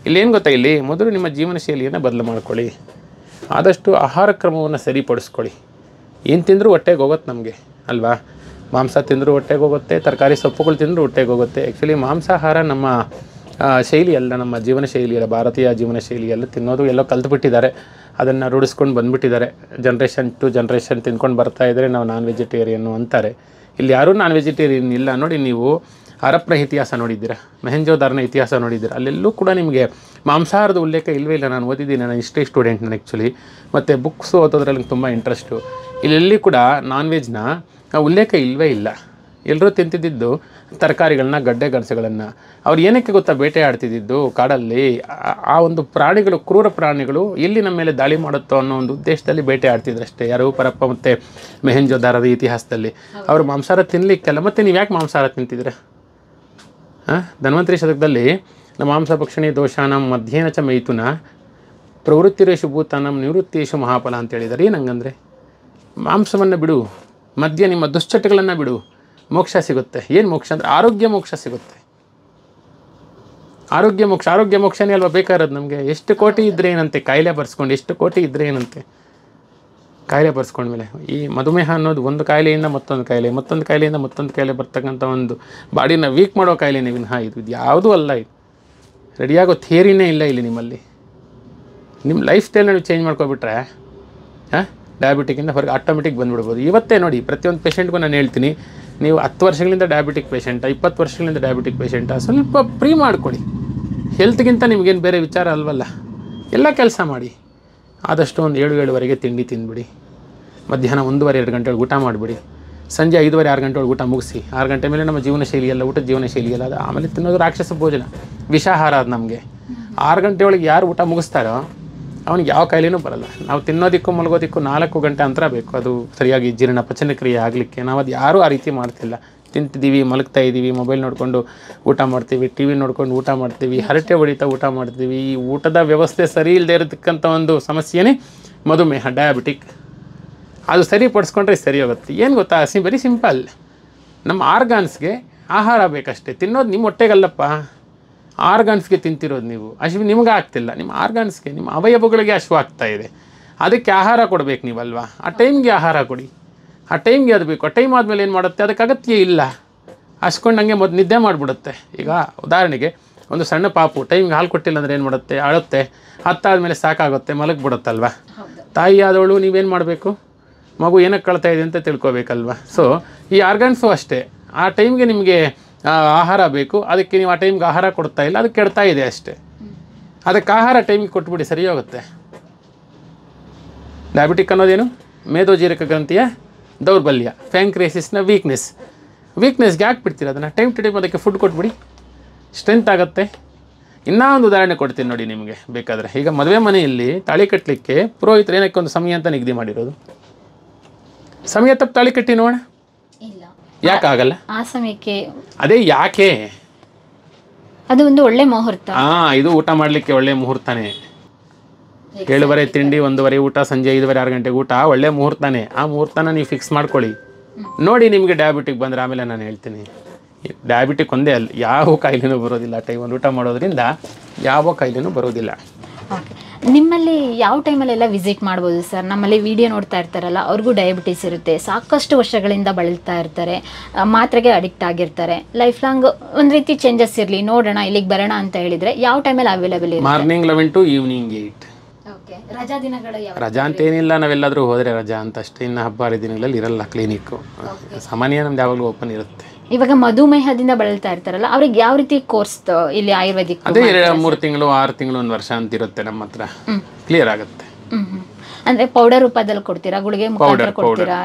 ಇಲ್ಲಿ ಏನ್ ಗೊತ್ತಾ ಇಲ್ಲಿ ಮೊದಲು ನಿಮ್ಮ ಜೀವನ ಶೈಲಿಯನ್ನ ಬದಲು ಮಾಡ್ಕೊಳ್ಳಿ ಆದಷ್ಟು ಆಹಾರ ಕ್ರಮವನ್ನು ಸರಿಪಡಿಸ್ಕೊಳ್ಳಿ ಏನು ತಿಂದರೂ ಹೊಟ್ಟೆಗೆ ಹೋಗುತ್ತೆ ನಮಗೆ ಅಲ್ವಾ ಮಾಂಸ ತಿಂದರೂ ಹೊಟ್ಟೆಗೆ ಹೋಗುತ್ತೆ ತರಕಾರಿ ಸೊಪ್ಪುಗಳು ತಿಂದರೂ ಹೊಟ್ಟೆಗೆ ಹೋಗುತ್ತೆ ಆ್ಯಕ್ಚುಲಿ ಮಾಂಸಾಹಾರ ನಮ್ಮ ಶೈಲಿಯಲ್ಲ ನಮ್ಮ ಜೀವನ ಶೈಲಿಯಲ್ಲ ಭಾರತೀಯ ಜೀವನ ಶೈಲಿಯಲ್ಲ ತಿನ್ನೋದು ಎಲ್ಲೋ ಬಿಟ್ಟಿದ್ದಾರೆ ಅದನ್ನು ರೂಢಿಸ್ಕೊಂಡು ಬಂದುಬಿಟ್ಟಿದ್ದಾರೆ ಜನ್ರೇಷನ್ ಟು ಜನ್ರೇಷನ್ ತಿನ್ಕೊಂಡು ಬರ್ತಾ ಇದ್ದರೆ ನಾವು ನಾನ್ ವೆಜಿಟೇರಿಯನ್ನು ಅಂತಾರೆ ಇಲ್ಲಿ ಯಾರೂ ನಾನ್ ವೆಜಿಟೇರಿಯನ್ ಇಲ್ಲ ನೋಡಿ ನೀವು ಹರಪ್ನ ಇತಿಹಾಸ ನೋಡಿದ್ದೀರಾ ಮೆಹೆಂಜೋದಾರ್ನ ಇತಿಹಾಸ ನೋಡಿದ್ದೀರ ಅಲ್ಲೆಲ್ಲೂ ಕೂಡ ನಿಮಗೆ ಮಾಂಸಾಹಾರದ ಉಲ್ಲೇಖ ಇಲ್ಲವೇ ಇಲ್ಲ ನಾನು ಓದಿದ್ದೀನಿ ನಾನು ಇಷ್ಟೇ ಸ್ಟೂಡೆಂಟ್ ನಾನು ಆ್ಯಕ್ಚುಲಿ ಮತ್ತು ಬುಕ್ಸ್ ಓದೋದ್ರಲ್ಲಿ ತುಂಬ ಇಂಟ್ರೆಸ್ಟು ಇಲ್ಲೆಲ್ಲಿ ಕೂಡ ನಾನ್ ವೆಜ್ನ ಉಲ್ಲೇಖ ಇಲ್ಲವೇ ಇಲ್ಲ ಎಲ್ಲರೂ ತಿಂತಿದ್ದಿದ್ದು ತರಕಾರಿಗಳನ್ನ ಗಡ್ಡೆ ಗಡಸೆಗಳನ್ನು ಅವ್ರು ಏನಕ್ಕೆ ಗೊತ್ತಾ ಬೇಟೆ ಆಡ್ತಿದ್ದಿದ್ದು ಕಾಡಲ್ಲಿ ಆ ಒಂದು ಪ್ರಾಣಿಗಳು ಕ್ರೂರ ಪ್ರಾಣಿಗಳು ಎಲ್ಲಿ ನಮ್ಮ ಮೇಲೆ ದಾಳಿ ಮಾಡುತ್ತೋ ಅನ್ನೋ ಒಂದು ಉದ್ದೇಶದಲ್ಲಿ ಬೇಟೆ ಅಷ್ಟೇ ಯಾರು ಪರಪ್ಪ ಮತ್ತು ಮೆಹೆಂಜೋದಾರದ ಇತಿಹಾಸದಲ್ಲಿ ಅವರು ಮಾಂಸಾಹಾರ ತಿನ್ನಲಿಕ್ಕೆಲ್ಲ ಮತ್ತು ನೀವು ಯಾಕೆ ಮಾಂಸಾಹಾರ ತಿಂತಿದ್ರೆ ಹಾಂ ಧನ್ವಂತರಿ ಶತಕದಲ್ಲಿ ನಮ್ಮ ಮಾಂಸ ಭಕ್ಷಣೆ ದೋಷಾನಂ ಮಧ್ಯೇನ ಚ ಮೈಥುನ ಪ್ರವೃತ್ತಿರೇಶು ಭೂತಾನಂ ನಿವೃತ್ತಿಯೇಶು ಮಹಾಫಲ ಅಂತ ಹೇಳಿದ್ದಾರೆ ಏನಂಗಂದರೆ ಮಾಂಸವನ್ನು ಬಿಡು ಮಧ್ಯ ನಿಮ್ಮ ದುಶ್ಚಟಗಳನ್ನು ಬಿಡು ಮೋಕ್ಷ ಸಿಗುತ್ತೆ ಏನು ಮೋಕ್ಷ ಅಂದರೆ ಆರೋಗ್ಯ ಮೋಕ್ಷ ಸಿಗುತ್ತೆ ಆರೋಗ್ಯ ಮೋಕ್ಷ ಆರೋಗ್ಯ ಮೋಕ್ಷನೇ ಅಲ್ವಾ ಬೇಕಾಗಿರೋದು ನಮಗೆ ಎಷ್ಟು ಕೋಟಿ ಇದ್ದರೆ ಏನಂತೆ ಕಾಯಿಲೆ ಬರ್ಸ್ಕೊಂಡು ಎಷ್ಟು ಕೋಟಿ ಇದ್ದರೆ ಏನಂತೆ ಕಾಯಿಲೆ ಬರ್ಸ್ಕೊಂಡ್ಮೇಲೆ ಈ ಮಧುಮೇಹ ಅನ್ನೋದು ಒಂದು ಕಾಯಿಲೆಯಿಂದ ಮತ್ತೊಂದು ಕಾಯಿಲೆ ಮತ್ತೊಂದು ಕಾಯಿಲೆಯಿಂದ ಮತ್ತೊಂದು ಕಾಯಿಲೆ ಬರ್ತಕ್ಕಂಥ ಒಂದು ಬಾಡಿನ ವೀಕ್ ಮಾಡೋ ಕಾಯಿಲೆನೇ ವಿನಃ ಇದು ಇದು ಯಾವುದೂ ಅಲ್ಲ ಇದು ರೆಡಿಯಾಗೋ ಥಿಯರಿನೇ ಇಲ್ಲ ಇಲ್ಲಿ ನಿಮ್ಮಲ್ಲಿ ನಿಮ್ಮ ಲೈಫ್ ಸ್ಟೈಲ್ ನೀವು ಚೇಂಜ್ ಮಾಡ್ಕೊಬಿಟ್ರೆ ಹಾಂ ಡಯಾಬಿಟಿಕ್ಕಿಂದ ಹೊರಗೆ ಆಟೋಮೆಟಿಕ್ ಬಂದುಬಿಡ್ಬೋದು ಇವತ್ತೇ ನೋಡಿ ಪ್ರತಿಯೊಂದು ಪೇಷೆಂಟ್ಗೂ ನಾನು ಹೇಳ್ತೀನಿ ನೀವು ಹತ್ತು ವರ್ಷಗಳಿಂದ ಡಯಾಬಿಟಿಕ್ ಪೇಷೆಂಟ ಇಪ್ಪತ್ತು ವರ್ಷಗಳಿಂದ ಡಯಾಬಿಟಿಕ್ ಪೇಷೆಂಟ ಸ್ವಲ್ಪ ಪ್ರೀ ಮಾಡಿಕೊಡಿ ಹೆಲ್ತ್ಗಿಂತ ನಿಮ್ಗೇನು ಬೇರೆ ವಿಚಾರ ಅಲ್ವಲ್ಲ ಎಲ್ಲ ಕೆಲಸ ಮಾಡಿ ಆದಷ್ಟು ಒಂದು ಏಳು ಏಳುವರೆಗೆ ತಿಂಡಿ ತಿಂದುಬಿಡಿ ಮಧ್ಯಾಹ್ನ ಒಂದೂವರೆ ಎರಡು ಒಳಗೆ ಊಟ ಮಾಡಿಬಿಡಿ ಸಂಜೆ ಐದುವರೆ ಆರು ಗಂಟೆ ಊಟ ಮುಗಿಸಿ ಆರು ಗಂಟೆ ಮೇಲೆ ನಮ್ಮ ಜೀವನ ಶೈಲಿ ಊಟ ಜೀವನ ಶೈಲಿಯಲ್ಲ ಅದು ಆಮೇಲೆ ತಿನ್ನೋದು ರಾಕ್ಷಸ ಭೋಜನ ವಿಷಾಹಾರ ಅದು ನಮಗೆ ಆರು ಗಂಟೆ ಒಳಗೆ ಯಾರು ಊಟ ಮುಗಿಸ್ತಾರೋ ಅವನಿಗೆ ಯಾವ ಕಾಯಿಲೆನೂ ಬರಲ್ಲ ನಾವು ತಿನ್ನೋದಕ್ಕೂ ಮಲಗೋದಕ್ಕೂ ನಾಲ್ಕು ಗಂಟೆ ಅಂತರ ಬೇಕು ಅದು ಸರಿಯಾಗಿ ಜೀರ್ಣ ಪಚನಕ್ರಿಯೆ ಆಗಲಿಕ್ಕೆ ನಾವು ಅದು ಯಾರೂ ಆ ರೀತಿ ಮಾಡ್ತಿಲ್ಲ ತಿಂತಿದ್ದೀವಿ ಮಲಗ್ತಾ ಇದ್ದೀವಿ ಮೊಬೈಲ್ ನೋಡಿಕೊಂಡು ಊಟ ಮಾಡ್ತೀವಿ ಟಿ ವಿ ನೋಡ್ಕೊಂಡು ಊಟ ಮಾಡ್ತೀವಿ ಹರಟೆ ಹೊಡಿತಾ ಊಟ ಮಾಡ್ತೀವಿ ಈ ಊಟದ ವ್ಯವಸ್ಥೆ ಸರಿ ಇಲ್ಲದೆ ಇರತಕ್ಕಂಥ ಒಂದು ಸಮಸ್ಯೆನೇ ಮಧುಮೇಹ ಡಯಾಬಿಟಿಕ್ ಅದು ಸರಿಪಡಿಸ್ಕೊಂಡ್ರೆ ಸರಿ ಹೋಗುತ್ತೆ ಏನು ಗೊತ್ತಾ ಸಿ ಬರೀ ಸಿಂಪಲ್ ನಮ್ಮ ಆರ್ಗಾನ್ಸ್ಗೆ ಆಹಾರ ಬೇಕಷ್ಟೇ ತಿನ್ನೋದು ನಿಮ್ಮ ಹೊಟ್ಟೆಗಲ್ಲಪ್ಪ ಆರ್ಗನ್ಸ್ಗೆ ತಿಂತಿರೋದು ನೀವು ಹಸಿವು ನಿಮ್ಗೆ ಆಗ್ತಿಲ್ಲ ನಿಮ್ಮ ಆರ್ಗನ್ಸ್ಗೆ ನಿಮ್ಮ ಅವಯವಗಳಿಗೆ ಅಶ್ವ ಆಗ್ತಾ ಇದೆ ಅದಕ್ಕೆ ಆಹಾರ ಕೊಡಬೇಕು ನೀವಲ್ವಾ ಆ ಟೈಮ್ಗೆ ಆಹಾರ ಕೊಡಿ ಆ ಟೈಮ್ಗೆ ಅದು ಬೇಕು ಆ ಟೈಮ್ ಆದಮೇಲೆ ಏನು ಮಾಡುತ್ತೆ ಅದಕ್ಕೆ ಅಗತ್ಯ ಇಲ್ಲ ಹಂಗೆ ಮೊದಲು ನಿದ್ದೆ ಮಾಡಿಬಿಡುತ್ತೆ ಈಗ ಉದಾಹರಣೆಗೆ ಒಂದು ಸಣ್ಣ ಪಾಪು ಟೈಮ್ಗೆ ಹಾಲು ಕೊಟ್ಟಿಲ್ಲ ಅಂದರೆ ಏನು ಮಾಡುತ್ತೆ ಅಳುತ್ತೆ ಹತ್ತಾದಮೇಲೆ ಸಾಕಾಗುತ್ತೆ ಮಲಗಿಬಿಡುತ್ತಲ್ವ ತಾಯಿ ಆದವಳು ನೀವೇನು ಮಾಡಬೇಕು ಮಗು ಏನಕ್ಕೆ ಕಳ್ತಾ ಇದೆ ಅಂತ ತಿಳ್ಕೊಬೇಕಲ್ವ ಸೊ ಈ ಆರ್ಗನ್ಸು ಅಷ್ಟೇ ಆ ಟೈಮ್ಗೆ ನಿಮಗೆ ಆಹಾರ ಬೇಕು ಅದಕ್ಕೆ ನೀವು ಆ ಟೈಮ್ಗೆ ಆಹಾರ ಕೊಡ್ತಾ ಇಲ್ಲ ಅದು ಕೆಡ್ತಾ ಇದೆ ಅಷ್ಟೇ ಅದಕ್ಕೆ ಆಹಾರ ಟೈಮಿಗೆ ಕೊಟ್ಬಿಡಿ ಸರಿ ಹೋಗುತ್ತೆ ಡಯಾಬಿಟಿಕ್ ಅನ್ನೋದೇನು ಮೇಧೋಜೀರಕ ಗ್ರಂಥಿಯ ದೌರ್ಬಲ್ಯ ಫ್ಯಾಂಕ್ರೇಸಿಸ್ನ ವೀಕ್ನೆಸ್ ವೀಕ್ನೆಸ್ಗೆ ಯಾಕೆ ಬಿಡ್ತೀರ ಅದನ್ನು ಟೈಮ್ ಟು ಟೈಮ್ ಅದಕ್ಕೆ ಫುಡ್ ಕೊಟ್ಬಿಡಿ ಸ್ಟ್ರೆಂತ್ ಆಗುತ್ತೆ ಇನ್ನೂ ಒಂದು ಉದಾಹರಣೆ ಕೊಡ್ತೀನಿ ನೋಡಿ ನಿಮಗೆ ಬೇಕಾದರೆ ಈಗ ಮದುವೆ ಮನೆಯಲ್ಲಿ ತಾಳಿ ಕಟ್ಟಲಿಕ್ಕೆ ಪುರೋಹಿತರು ಏನಕ್ಕೆ ಒಂದು ಸಮಯ ಅಂತ ನಿಗದಿ ಮಾಡಿರೋದು ಸಮಯ ತಪ್ಪು ತಾಳಿ ಕಟ್ಟಿ ನೋಡೋಣ ಯಾಕೆ ಆಗಲ್ಲ ಆ ಸಮಯಕ್ಕೆ ಅದೇ ಯಾಕೆ ಅದು ಒಂದು ಒಳ್ಳೆ ಮುಹೂರ್ತ ಹಾ ಇದು ಊಟ ಮಾಡಲಿಕ್ಕೆ ಒಳ್ಳೆ ಮುಹೂರ್ತನೇ ಏಳುವರೆ ತಿಂಡಿ ಒಂದೂವರೆ ಊಟ ಸಂಜೆ ಐದುವರೆ ಆರು ಗಂಟೆಗೆ ಊಟ ಒಳ್ಳೆ ಮುಹೂರ್ತನೇ ಆ ಮುಹೂರ್ತನ ನೀವು ಫಿಕ್ಸ್ ಮಾಡ್ಕೊಳ್ಳಿ ನೋಡಿ ನಿಮಗೆ ಡಯಾಬಿಟಿಕ್ ಬಂದರೆ ಆಮೇಲೆ ನಾನು ಹೇಳ್ತೀನಿ ಡಯಾಬಿಟಿಕ್ ಒಂದೇ ಅಲ್ಲಿ ಯಾವ ಕಾಯಿಲೆನೂ ಬರೋದಿಲ್ಲ ಟೈಮಲ್ಲಿ ಊಟ ಮಾಡೋದ್ರಿಂದ ಯಾವ ಕಾಯಿಲೆನೂ ಬರೋದಿಲ್ಲ ನಿಮ್ಮಲ್ಲಿ ಯಾವ ಟೈಮಲ್ಲೆಲ್ಲ ವಿಸಿಟ್ ಮಾಡ್ಬೋದು ಸರ್ ನಮ್ಮಲ್ಲಿ ವಿಡಿಯೋ ನೋಡ್ತಾ ಇರ್ತಾರಲ್ಲ ಅವ್ರಿಗೂ ಡಯಾಬಿಟಿಸ್ ಇರುತ್ತೆ ಸಾಕಷ್ಟು ವರ್ಷಗಳಿಂದ ಬಳಲ್ತಾ ಇರ್ತಾರೆ ಮಾತ್ರೆಗೆ ಅಡಿಕ್ಟ್ ಆಗಿರ್ತಾರೆ ಲೈಫ್ ಲಾಂಗ್ ಒಂದು ರೀತಿ ಚೇಂಜಸ್ ಇರಲಿ ನೋಡೋಣ ಇಲ್ಲಿಗೆ ಬರೋಣ ಅಂತ ಹೇಳಿದರೆ ಯಾವ ಟೈಮಲ್ಲಿ ಅವೈಲೇಬಲ್ ಇದೆ morning eleven to evening eight ರಜಾ ದಿನಗಳು ರಜಾ ಅಂತ ಏನಿಲ್ಲ ನಾವೆಲ್ಲಾದರೂ ಹೋದರೆ ರಜಾ ಅಂತ ಅಷ್ಟೇ ಇನ್ನು ಹಬ್ಬ ಹರಿದಿನಗಳಲ್ಲಿ ಇರಲ್ಲ ಕ್ಲಿನಿಕ್ಕು ಸಾಮಾನ್ಯ ನಮ್ದು ಯಾವಾಗಲೂ ಓಪನ್ ಇರುತ್ತೆ ಇವಾಗ ಮಧುಮೇಹದಿಂದ ಬಳಲ್ತಾ ಇರ್ತಾರಲ್ಲ ಅವ್ರಿಗೆ ಯಾವ ರೀತಿ ಕೋರ್ಸ್ ಇಲ್ಲಿ ಆಯುರ್ವೇದಿಕ್ ಅದೇ ಮೂರು ತಿಂಗಳು ಆರು ತಿಂಗಳು ಒಂದು ವರ್ಷ ಅಂತ ಇರುತ್ತೆ ನಮ್ಮ ಹತ್ರ ಕ್ಲಿಯರ್ ಆಗುತ್ತೆ ಅಂದ್ರೆ ಪೌಡರ್ ರೂಪದಲ್ಲಿ ಕೊಡ್ತೀರಾ ಗುಳಿಗೆ ಮುಖಾಂತರ ಕೊಡ್ತೀರಾ